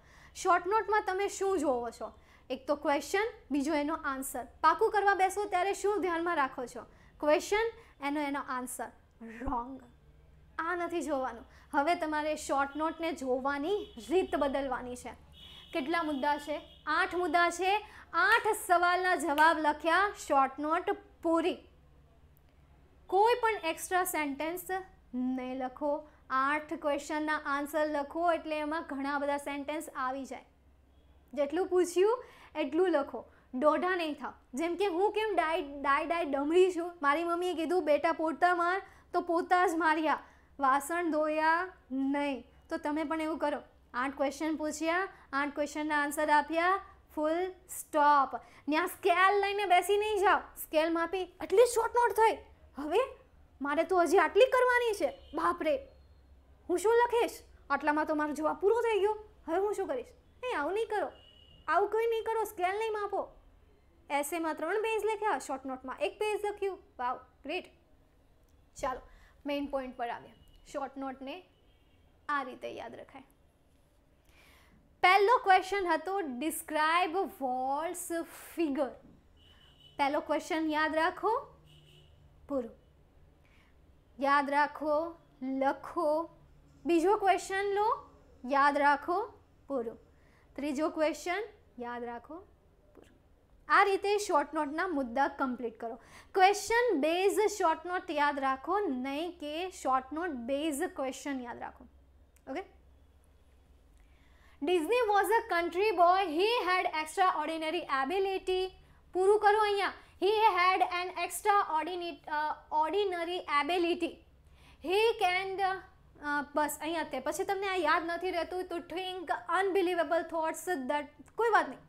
શોર્ટ નોટમાં તમે શું જોવો છો એક તો ક્વેશ્ચન બીજો એનો આન્સર પાકું કરવા બેસો ત્યારે શું ધ્યાનમાં રાખો છો ક્વેશ્ચન એનો એનો આન્સર રોંગ આ નથી જોવાનું હવે તમારે શોર્ટ નોટને જોવાની રીત બદલવાની છે કેટલા મુદ્દા છે આઠ મુદ્દા છે આઠ સવાલના જવાબ લખ્યા શોર્ટ નોટ પૂરી કોઈ પણ એક્સ્ટ્રા સેન્ટેન્સ નહીં લખો આઠ ક્વેશ્ચનના આન્સર લખો એટલે એમાં ઘણા બધા સેન્ટેન્સ આવી જાય જેટલું પૂછ્યું એટલું લખો દોઢા નહીં થાવ જેમ કે હું કેમ ડાય ડાય ડાય ડમરી છું મારી મમ્મીએ કીધું બેટા પોતા માર તો પોતા જ માર્યા વાસણ ધોયા નહીં તો તમે પણ એવું કરો આઠ ક્વેશ્ચન પૂછ્યા આઠ ક્વેશ્ચનના આન્સર આપ્યા ફૂલ સ્ટોપ ત્યાં સ્કેલ લઈને બેસી નહીં જાઓ સ્કેલ માપી એટલી શોર્ટ નોટ થઈ હવે મારે તો હજી આટલી કરવાની છે બાપરે હું શું લખીશ આટલામાં તો મારો જવાબ પૂરો થઈ ગયો હવે હું શું કરીશ નહીં આવું નહીં કરો આવું કંઈ નહીં કરો સ્કેલ નહીં માપો એસેમાં ત્રણ પેજ લખ્યા શોર્ટ નોટમાં એક પેજ લખ્યું વાવ ગ્રેટ ચાલો મેઇન પોઈન્ટ પર આવ્યા શોર્ટ નોટને આ રીતે યાદ રખાય પહેલો ક્વેશ્ચન હતો ડિસ્ક્રાઇબ વોલ્સ ફિગર પહેલો ક્વેશ્ચન યાદ રાખો પૂરું યાદ રાખો લખો બીજો ક્વેશ્ચન લો યાદ રાખો પૂરું ત્રીજો ક્વેશ્ચન યાદ રાખો આ રીતે શોર્ટ નોટના મુદ્દા કમ્પ્લીટ કરો ક્વેશ્ચન બેઝ શોર્ટ નોટ યાદ રાખો નહીં કે શોર્ટ નોટ બેઝ ક્વેશ્ચન યાદ રાખો okay Disney was a country boy he had extraordinary ability પૂરું કરો અહીંયા he had an extraordinary uh, ordinary ability he can uh, બસ અહીંયા તે પછી તમને આ યાદ નથી રહેતું તો થિંક અનબિલીવેબલ થોટ્સ દેટ કોઈ વાત નહીં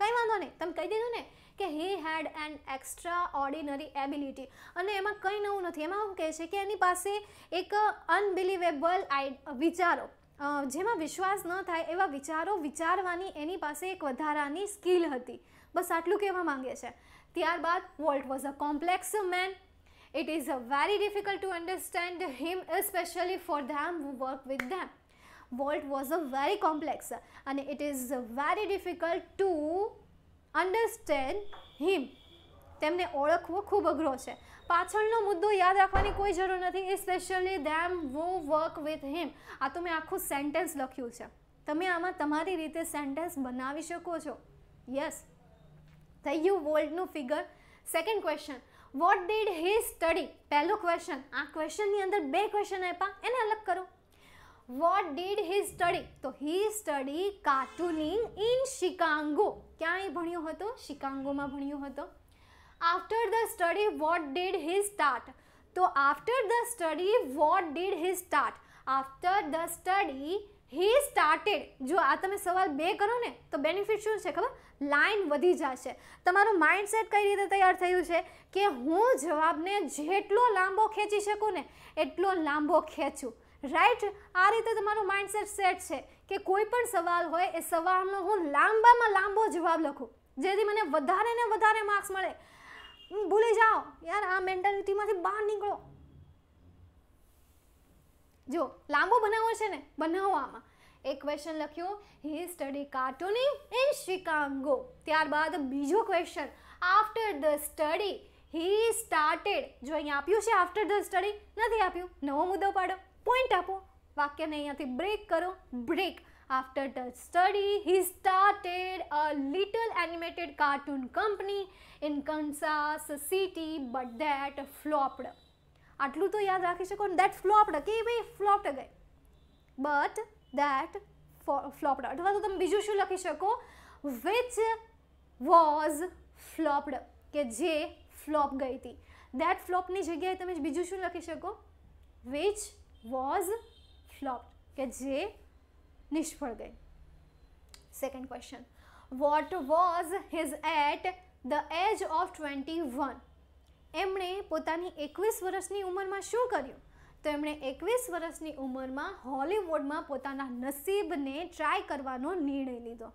કંઈ વાંધો નહીં તમે કહી દીધું ને કે he had an extraordinary ability અને એમાં કંઈ નવું નથી એમાં હું કહે છે કે એની પાસે એક અનબિલિવેબલ વિચારો જેમાં વિશ્વાસ ન થાય એવા વિચારો વિચારવાની એની પાસે એક વધારાની સ્કિલ હતી બસ આટલું કહેવા માંગે છે ત્યારબાદ Walt was a complex man it is a very difficult to understand him specially for them who work with them volt was a very complex and it is very difficult to understand him તેમને ઓળખવો ખૂબ અઘરો છે પાછળનો મુદ્દો યાદ રાખવાની કોઈ જરૂર નથી એ સ્પેશિયલી ધેમ વો વર્ક વિથ હિમ આ તો મેં આખું સેન્ટેન્સ લખ્યું છે તમે આમાં તમારી રીતે સેન્ટેન્સ બનાવી શકો છો યસ થઈ ગયું વોલ્ટનું figure second question what did he study પહેલો ક્વેશ્ચન આ ક્વેશ્ચનની અંદર બે ક્વેશ્ચન આપ્યા એને અલગ કરો વોટ ડીડ હી સ્ટડી તો હી સ્ટડી કાર્ટુનિંગ ઇન શિકાંગો ક્યાંય ભણ્યો હતો શિકાંગોમાં ભણ્યો હતો after the study what did he start તો after the study what did he start after the study he started જો આ તમે સવાલ બે કરો ને તો બેનિફિટ શું છે ખબર લાઇન વધી જશે તમારું માઇન્ડસેટ કઈ રીતે તૈયાર થયું છે કે હું જવાબને જેટલો લાંબો ખેંચી શકું ને એટલો લાંબો ખેંચું રાઈટ આ રીતે તમારું માઇન્ડસેટ સેટ છે કે કોઈ પણ સવાલ હોય એ સવાલનો હું લાંબામાં લાંબો જવાબ લખું જેથી મને વધારે ને વધારે માર્ક્સ મળે ભૂલી જાઓ યાર આ મેન્ટાલિટીમાંથી બહાર નીકળો જો લાંબો બનાવો છે ને બનાવવામાં એક ક્વેશ્ચન લખ્યો he study cartooning in Chicago ત્યારબાદ બીજો question after the study he started જો અહીંયા આપ્યું છે આફ્ટર ધ સ્ટડી નથી આપ્યું નવો મુદ્દો પાડો પોઈન્ટ આપો વાક્યને અહીંયાથી બ્રેક કરો break After the study, he started a little animated cartoon company in Kansas City, but that flopped. આટલું તો યાદ રાખી શકો દેટ ફ્લોપ્ડ કે ભાઈ ફ્લોપ્ડ ગઈ બટ દેટ ફ્લોપ્ડ અથવા તો તમે બીજું શું લખી શકો વિચ વોઝ ફ્લોપ્ડ કે જે ફ્લોપ ગઈ હતી દેટ ફ્લોપની જગ્યાએ તમે બીજું શું લખી શકો વિચ વોઝ ફ્લોપ્ડ કે જે નિષ્ફળ ગઈ second question what was his at the age of twenty one એમણે પોતાની એકવીસ વર્ષની ઉંમરમાં શું કર્યું તો એમણે એકવીસ વર્ષની ઉંમરમાં હોલિવૂડમાં પોતાના નસીબને ટ્રાય કરવાનો નિર્ણય લીધો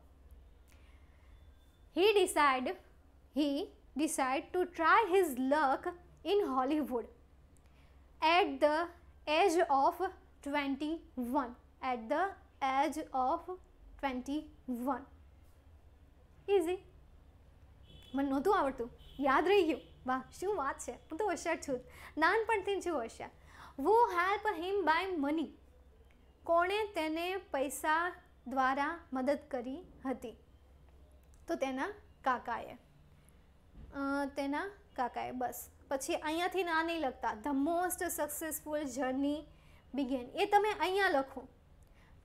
he decide he decide to try his luck in Hollywood at the age of twenty one at the age of twenty one easy મને નહોતું આવડતું યાદ રહી ગયું વાહ શું વાત છે હું તો હોશિયાર છું નાનપણથી છું હોશિયાર વો હેલ્પ હિમ બાય મની કોણે તેને પૈસા દ્વારા મદદ કરી હતી તો તેના કાકાએ તેના કાકાએ બસ પછી અહીંયાથી ના નહીં લખતા the most successful journey began એ તમે અહીંયા લખો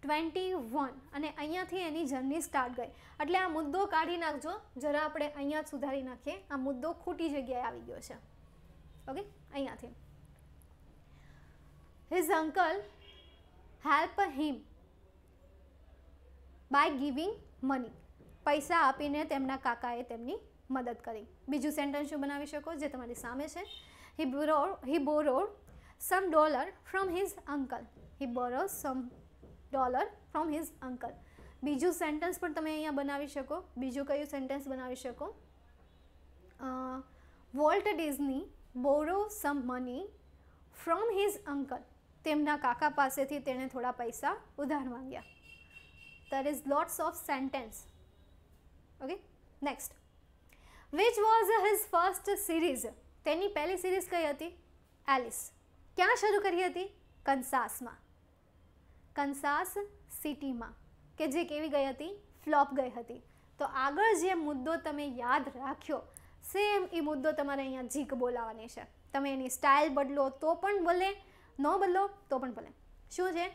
ટ્વેન્ટી વન અને અહીંયાથી એની જર્ની સ્ટાર્ટ ગઈ એટલે આ મુદ્દો કાઢી નાખજો જરા આપણે અહીંયા સુધારી નાખીએ આ મુદ્દો ખોટી જગ્યાએ આવી ગયો છે ઓકે અહીંયાથી his uncle help him by giving money પૈસા આપીને તેમના કાકાએ તેમની મદદ કરી બીજું સેન્ટન્સ શું બનાવી શકો જે તમારી સામે છે he borrow he borrowed some dollar from his uncle he borrow some dollar from his uncle બીજું સેન્ટેન્સ પણ તમે અહીંયા બનાવી શકો બીજું કયું સેન્ટેન્સ બનાવી શકો Walt Disney borrow some money from his uncle તેમના કાકા પાસેથી તેણે થોડા પૈસા ઉધાર માંગ્યા there is lots of sentence okay next which was his first series તેની પહેલી સિરીઝ કઈ હતી એલિસ ક્યાં શરૂ કરી હતી કંસાસમાં કંસાસ સિટીમાં કે જે કેવી ગઈ હતી ફ્લોપ ગઈ હતી તો આગળ જે મુદ્દો તમે યાદ રાખ્યો સેમ એ મુદ્દો તમારે અહીંયા જીક બોલાવાની છે તમે એની સ્ટાઇલ બદલો તો પણ ભલે ન બદલો તો પણ ભલે શું છે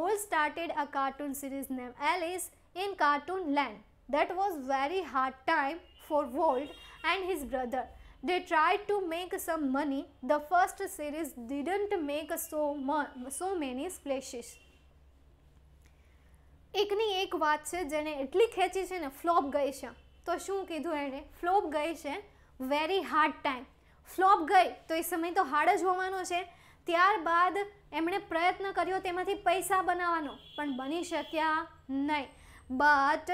Walt started a cartoon series name Alice in cartoon land that was very hard time for Volt and his brother. They tried to make some money. The first series didn't make so, much, so many splashes. એકની એક વાત છે જેને એટલી ખેંચી છે ને ફ્લોપ ગઈ છે તો શું કીધું એણે ફ્લોપ ગઈ છે વેરી હાર્ડ ટાઈમ ફ્લોપ ગઈ તો એ સમય તો હાર્ડ જ હોવાનો છે ત્યારબાદ એમણે પ્રયત્ન કર્યો તેમાંથી પૈસા બનાવવાનો પણ બની શક્યા નહીં બટ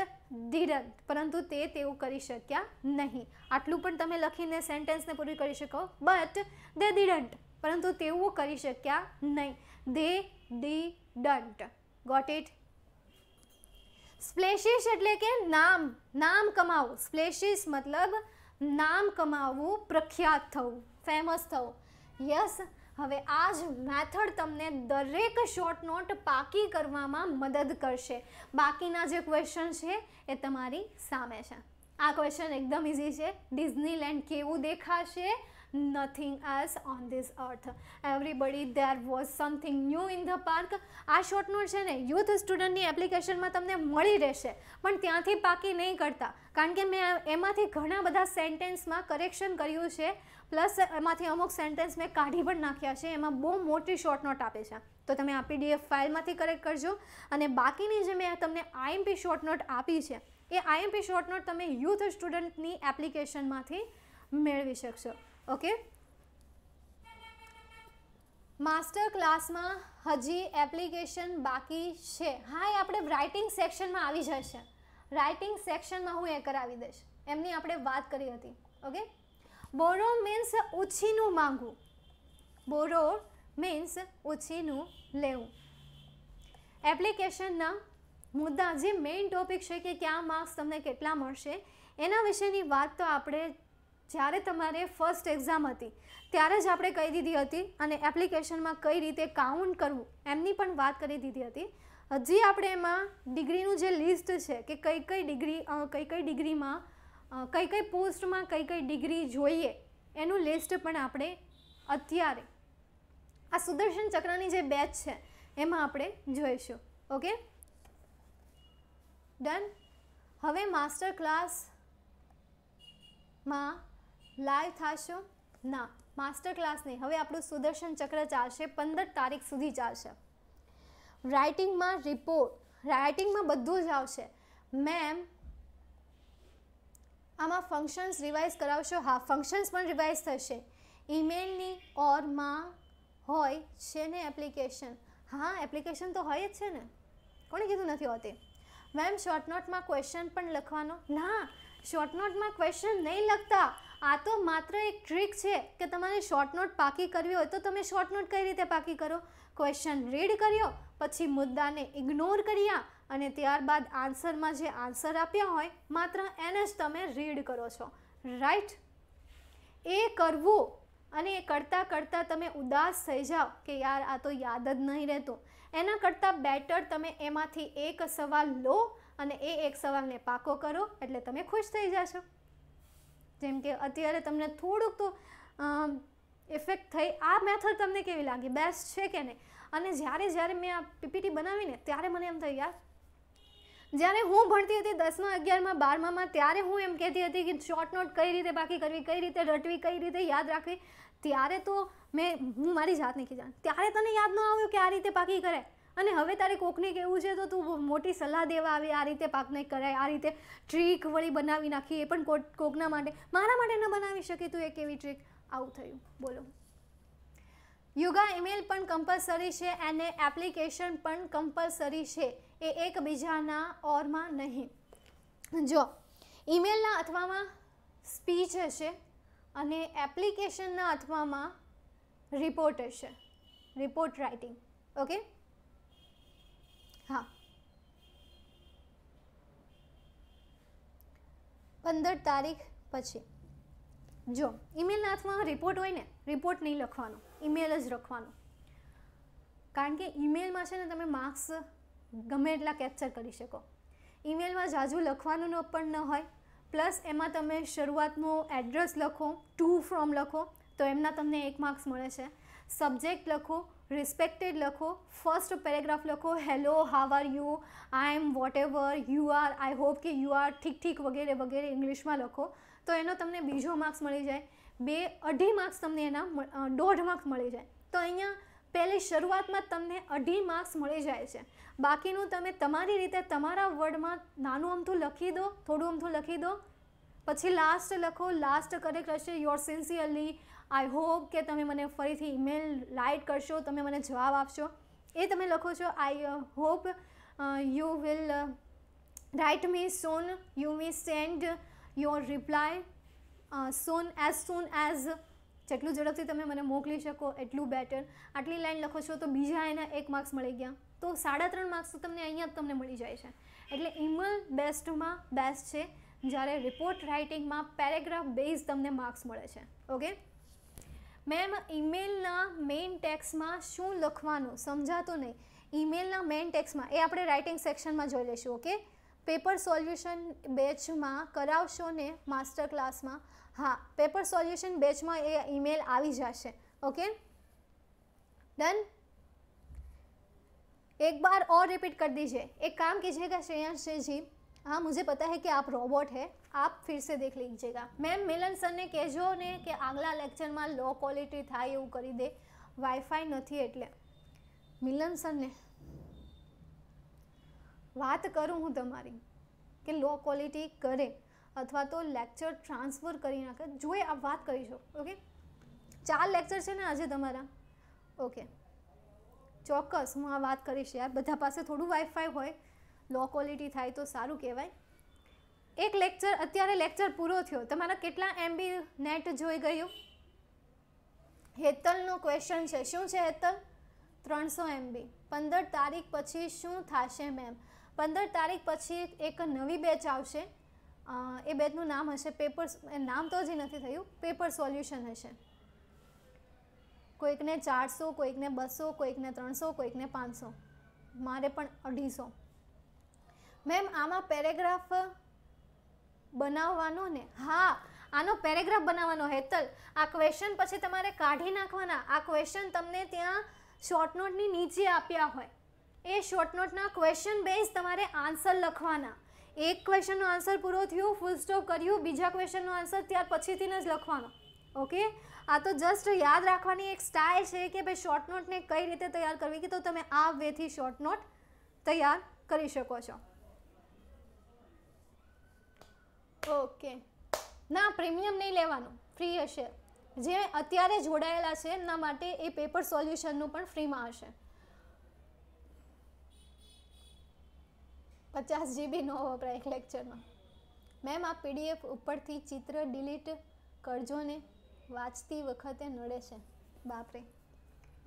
ડીડન્ટ પરંતુ તે તેવું કરી શક્યા નહીં આટલું પણ તમે લખીને સેન્ટેન્સને પૂરી કરી શકો બટ દે ડીડન્ટ પરંતુ તેવું કરી શક્યા નહીં દે ડીડન્ટ ગોટ ઇટ સ્પ્લેશિશ એટલે કે નામ નામ કમાવું સ્પ્લેશિશ મતલબ નામ કમાવવું પ્રખ્યાત થવું ફેમસ થવું યસ હવે આ જ મેથડ તમને દરેક શોર્ટ નોટ પાકી કરવામાં મદદ કરશે બાકીના જે ક્વેશ્ચન છે એ તમારી સામે છે આ ક્વેશ્ચન એકદમ ઇઝી છે ડિઝનીલેન્ડ કેવું દેખાશે nothing else on this earth everybody there was something new in the park આ શોર્ટ નોટ છે ને યુથ સ્ટુડન્ટની એપ્લિકેશનમાં તમને મળી રહેશે પણ ત્યાંથી પાકી નહીં કરતા કારણ કે મેં એમાંથી ઘણા બધા સેન્ટેન્સમાં કરેક્શન કર્યું છે પ્લસ એમાંથી અમુક સેન્ટેન્સ મેં કાઢી પણ નાખ્યા છે એમાં બહુ મોટી શોર્ટ નોટ આપે છે તો તમે આ પીડીએફ ફાઇલમાંથી કરેક્ટ કરજો અને બાકીની જે મેં તમને આઈએમપી શોર્ટ નોટ આપી છે એ આઈએમપી શોર્ટ નોટ તમે યુથ સ્ટુડન્ટની એપ્લિકેશનમાંથી મેળવી શકશો ઓકે માસ્ટર ક્લાસમાં હજી એપ્લિકેશન બાકી છે હા એ આપણે રાઇટિંગ સેક્શનમાં આવી જશે રાઇટિંગ સેક્શનમાં હું એ કરાવી દઈશ એમની આપણે વાત કરી હતી ઓકે બોરો મીન્સ ઉછીનું માંગવું બોરો મીન્સ ઉછીનું લેવું એપ્લિકેશનના મુદ્દા જે મેઇન ટોપિક છે કે ક્યાં માર્ક્સ તમને કેટલા મળશે એના વિશેની વાત તો આપણે જ્યારે તમારે ફર્સ્ટ એક્ઝામ હતી ત્યારે જ આપણે કહી દીધી હતી અને એપ્લિકેશનમાં કઈ રીતે કાઉન્ટ કરવું એમની પણ વાત કરી દીધી હતી હજી આપણે એમાં ડિગ્રીનું જે લિસ્ટ છે કે કઈ કઈ ડિગ્રી કઈ કઈ ડિગ્રીમાં કઈ કઈ પોસ્ટમાં કઈ કઈ ડિગ્રી જોઈએ એનું લિસ્ટ પણ આપણે અત્યારે આ સુદર્શન ચક્રની જે બેચ છે એમાં આપણે જોઈશું ઓકે ડન હવે માસ્ટર ક્લાસમાં લાઈવ થશો ના માસ્ટર ક્લાસ નહીં હવે આપણું સુદર્શન ચક્ર ચાલશે પંદર તારીખ સુધી ચાલશે રાઇટિંગમાં રિપોર્ટ રાઇટિંગમાં બધું જ આવશે મેમ આમાં ફંક્શન્સ રિવાઇઝ કરાવશો હા ફંક્શન્સ પણ રિવાઇઝ થશે ઈમેલની ઓરમાં હોય છે ને એપ્લિકેશન હા એપ્લિકેશન તો હોય જ છે ને કોણે કીધું નથી હોતી મેમ શોર્ટ નોટમાં ક્વેશ્ચન પણ લખવાનો ના શોર્ટ નોટમાં ક્વેશ્ચન નહીં લખતા આ તો માત્ર એક ટ્રીક છે કે તમારે શોર્ટ નોટ પાકી કરવી હોય તો તમે શોર્ટ નોટ કઈ રીતે પાકી કરો ક્વેશ્ચન રીડ કર્યો પછી મુદ્દાને ઇગ્નોર કર્યા અને ત્યારબાદ આન્સરમાં જે આન્સર આપ્યા હોય માત્ર એને જ તમે રીડ કરો છો રાઈટ એ કરવું અને એ કરતાં કરતાં તમે ઉદાસ થઈ જાઓ કે યાર આ તો યાદ જ નહીં રહેતું એના કરતાં બેટર તમે એમાંથી એક સવાલ લો અને એ એક સવાલને પાકો કરો એટલે તમે ખુશ થઈ જશો જેમ કે અત્યારે તમને થોડુંક તો ઇફેક્ટ થઈ આ મેથડ તમને કેવી લાગી બેસ્ટ છે કે નહીં અને જ્યારે જ્યારે મેં આ પીપીટી બનાવીને ત્યારે મને એમ થયું યાર જ્યારે હું ભણતી હતી દસમા અગિયારમાં બારમામાં ત્યારે હું એમ કહેતી હતી કે શોર્ટ નોટ કઈ રીતે બાકી કરવી કઈ રીતે રટવી કઈ રીતે યાદ રાખવી ત્યારે તો મેં હું મારી જાતને કીધા ત્યારે તને યાદ ન આવ્યું કે આ રીતે પાકી કરે અને હવે તારે કોકને કેવું છે તો તું મોટી સલાહ દેવા આવે આ રીતે પાકને કરાય આ રીતે ટ્રીક વળી બનાવી નાખી એ પણ કોકના માટે મારા માટે ન બનાવી શકે તું એક એવી ટ્રીક આવું થયું બોલો યોગા ઈમેલ પણ કમ્પલસરી છે અને એપ્લિકેશન પણ કમ્પલસરી છે એ એકબીજાના ઓરમાં નહીં જો ઇમેલના અથવામાં સ્પીચ હશે અને એપ્લિકેશનના અથવામાં રિપોર્ટ હશે રિપોર્ટ રાઇટિંગ ઓકે હા પંદર તારીખ પછી જો ઈમેલના હાથમાં રિપોર્ટ હોય ને રિપોર્ટ નહીં લખવાનો ઈમેલ જ લખવાનો કારણ કે ઈમેલમાં છે ને તમે માર્ક્સ ગમે એટલા કેપ્ચર કરી શકો ઈમેલમાં ઝાઝું લખવાનું પણ ન હોય પ્લસ એમાં તમે શરૂઆતનું એડ્રેસ લખો ટુ ફ્રોમ લખો તો એમના તમને એક માર્ક્સ મળે છે સબ્જેક્ટ લખો રિસ્પેક્ટેડ લખો ફર્સ્ટ પેરેગ્રાફ લખો hello how are you I am whatever you are I hope કે યુ આર ઠીક ઠીક વગેરે વગેરે ઇંગ્લિશમાં લખો તો એનો તમને બીજો માર્ક્સ મળી જાય બે અઢી માર્ક્સ તમને એના દોઢ માર્ક્સ મળી જાય તો અહીંયા પહેલી શરૂઆતમાં તમને અઢી માર્ક્સ મળી જાય છે બાકીનું તમે તમારી રીતે તમારા વર્ડમાં નાનું અમથું લખી દો થોડું અમથું લખી દો પછી લાસ્ટ લખો લાસ્ટ કરેક્ટ હશે યોર સિન્સિયરલી આઈ હોપ કે તમે મને ફરીથી ઈમેલ રાઇટ કરશો તમે મને જવાબ આપશો એ તમે લખો છો I hope you will write me soon you me send your reply soon as soon as જેટલું ઝડપથી તમે મને મોકલી શકો એટલું બેટર આટલી લાઈન લખો છો તો બીજા એના એક માર્ક્સ મળી ગયા તો સાડા ત્રણ માર્ક્સ તો તમને અહીંયા જ તમને મળી જાય છે એટલે ઇમલ બેસ્ટમાં બેસ્ટ છે જ્યારે રિપોર્ટ રાઇટિંગમાં પેરેગ્રાફ બેઝ તમને માર્ક્સ મળે છે ઓકે મેમ ઈમેલના મેઇન ટેક્સમાં શું લખવાનું સમજાતું નહીં ઈમેલના મેઇન ટેક્સમાં એ આપણે રાઇટિંગ સેક્શનમાં જોઈ લઈશું ઓકે પેપર સોલ્યુશન બેચમાં કરાવશો ને માસ્ટર ક્લાસમાં હા પેપર સોલ્યુશન બેચમાં એ ઈમેલ આવી જશે ઓકે ડન एक बार और रिपीट कर दीजिए एक काम कीजिएगा શ્રેયાંશજી હા हाँ પતા पता કે આપ રોબોટ रोबोट આપ आप फिर से देख મેમ મિલન સરને सर ને કે આગલા લેક્ચરમાં લો ક્વોલિટી થાય એવું કરી દે વાઈફાઈ નથી એટલે મિલન સરને વાત કરું હું તમારી કે લો ક્વોલિટી કરે અથવા તો લેક્ચર ટ્રાન્સફર કરી નાખે જોઈએ આ વાત કરીશું ઓકે ચાર લેક્ચર છે ને આજે તમારા ઓકે ચોક્કસ હું આ વાત કરીશ યાર બધા પાસે થોડું વાઈફાઈ હોય લો ક્વોલિટી થાય તો સારું કહેવાય એક લેક્ચર અત્યારે લેક્ચર પૂરો થયો તમારા કેટલા એમબી નેટ જોઈ ગયું હેતલનો ક્વેશ્ચન છે શું છે હેતલ ત્રણસો એમબી પંદર તારીખ પછી શું થશે મેમ પંદર તારીખ પછી એક નવી બેચ આવશે એ બેચનું નામ હશે પેપર નામ તો હજી નથી થયું પેપર સોલ્યુશન હશે કોઈકને ચારસો કોઈકને બસો કોઈકને ત્રણસો કોઈકને પાંચસો મારે પણ અઢીસો મેમ આમાં પેરેગ્રાફ બનાવવાનો ને હા આનો પેરેગ્રાફ બનાવવાનો હેતલ આ ક્વેશ્ચન પછી તમારે કાઢી નાખવાના આ ક્વેશ્ચન તમને ત્યાં શોર્ટ નોટની નીચે આપ્યા હોય એ શોર્ટ નોટના ક્વેશ્ચન બેઝ તમારે આન્સર લખવાના એક ક્વેશ્ચનનો આન્સર પૂરો થયો ફૂલ સ્ટોપ કર્યું બીજા ક્વેશ્ચનનો આન્સર ત્યાર પછીથી જ લખવાનો ઓકે આ તો જસ્ટ યાદ રાખવાની એક સ્ટાઇલ છે કે ભાઈ શોર્ટ નોટને કઈ રીતે તૈયાર કરવી કે તો તમે આ વેથી શોર્ટ નોટ તૈયાર કરી શકો છો ઓકે ના પ્રીમિયમ નહીં લેવાનું ફ્રી હશે જે અત્યારે જોડાયેલા છે એમના માટે એ પેપર સોલ્યુશનનું પણ ફ્રીમાં હશે પચાસ જીબી નો વપરાય એક લેક્ચરમાં મેમ આ પીડીએફ ઉપરથી ચિત્ર ડિલીટ કરજો ને વાંચતી વખતે નડે છે બાપરે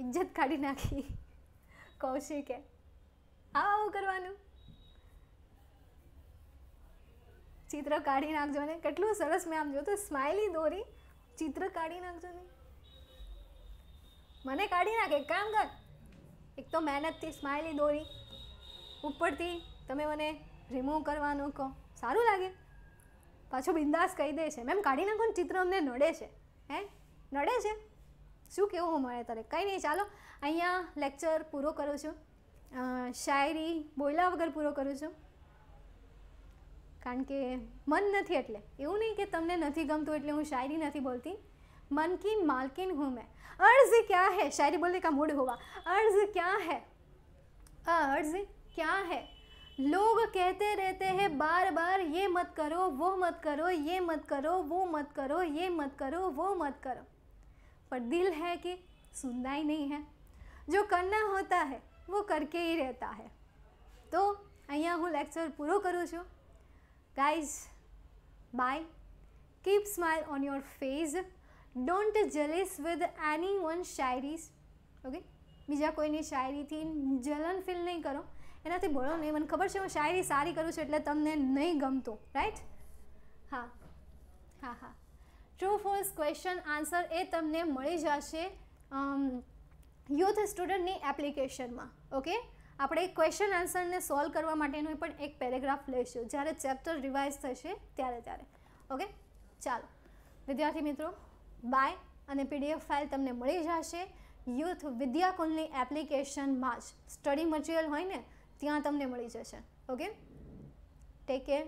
ઇજ્જત કાઢી નાખી કૌશિકે આવું કરવાનું ચિત્ર કાઢી નાખજો ને કેટલું સરસ મેં આમ જોયું તો સ્માઇલી દોરી ચિત્ર કાઢી નાખજો ને મને કાઢી નાખે કામ કર એક તો મહેનતથી સ્માઇલી દોરી ઉપરથી તમે મને રીમુવ કરવાનું કો સારું લાગેલ પાછો બિન્દાસ કહી દે છે મેમ કાડી નકોન ચિત્ર અમને નડે છે હે નડે છે શું કેવું મને એટલે કંઈ નહી ચાલો અહિયાં લેક્ચર પૂરું કરો છો અ શાયરી બોલ્યા વગર પૂરું કરો છો કારણ કે મન નથી એટલે એવું નહી કે તમને નથી ગમતું એટલે હું શાયરી નથી બોલતી મન કી માલકિન હું મેં અર્ઝે શું છે શાયરી બોલને કા મૂડ હોગા અર્ઝે શું છે અર્ઝે શું છે लोग कहते रहते हैं बार बार ये मत करो वो मत करो ये मत करो वो मत करो ये मत करो वो मत करो पर दिल है कि सुनना ही नहीं है जो करना होता है वो करके ही रहता है तो अँ हूँ लेक्चर पूरा करूँ छू guys bye keep smile on your face don't jealous with anyone शायरीज ओके बीजा कोई नहीं शायरी थी जलन फील नहीं करो એનાથી ભણો નહીં મને ખબર છે હું શાયરી સારી કરું છું એટલે તમને નહીં ગમતું રાઈટ હા હા હા ટ્રુ ફોલ્સ ક્વેશ્ચન આન્સર એ તમને મળી જશે યુથ સ્ટુડન્ટની એપ્લિકેશનમાં ઓકે આપણે ક્વેશ્ચન આન્સરને સોલ્વ કરવા માટેનું પણ એક પેરેગ્રાફ લઈશું જ્યારે ચેપ્ટર રિવાઇઝ થશે ત્યારે ત્યારે ઓકે ચાલો વિદ્યાર્થી મિત્રો બાય અને પીડીએફ ફાઇલ તમને મળી જશે યુથ વિદ્યાકુલની એપ્લિકેશનમાં જ સ્ટડી મટીરિયલ હોય ને ત્યાં તમને મળી જશે ઓકે ટેક કેર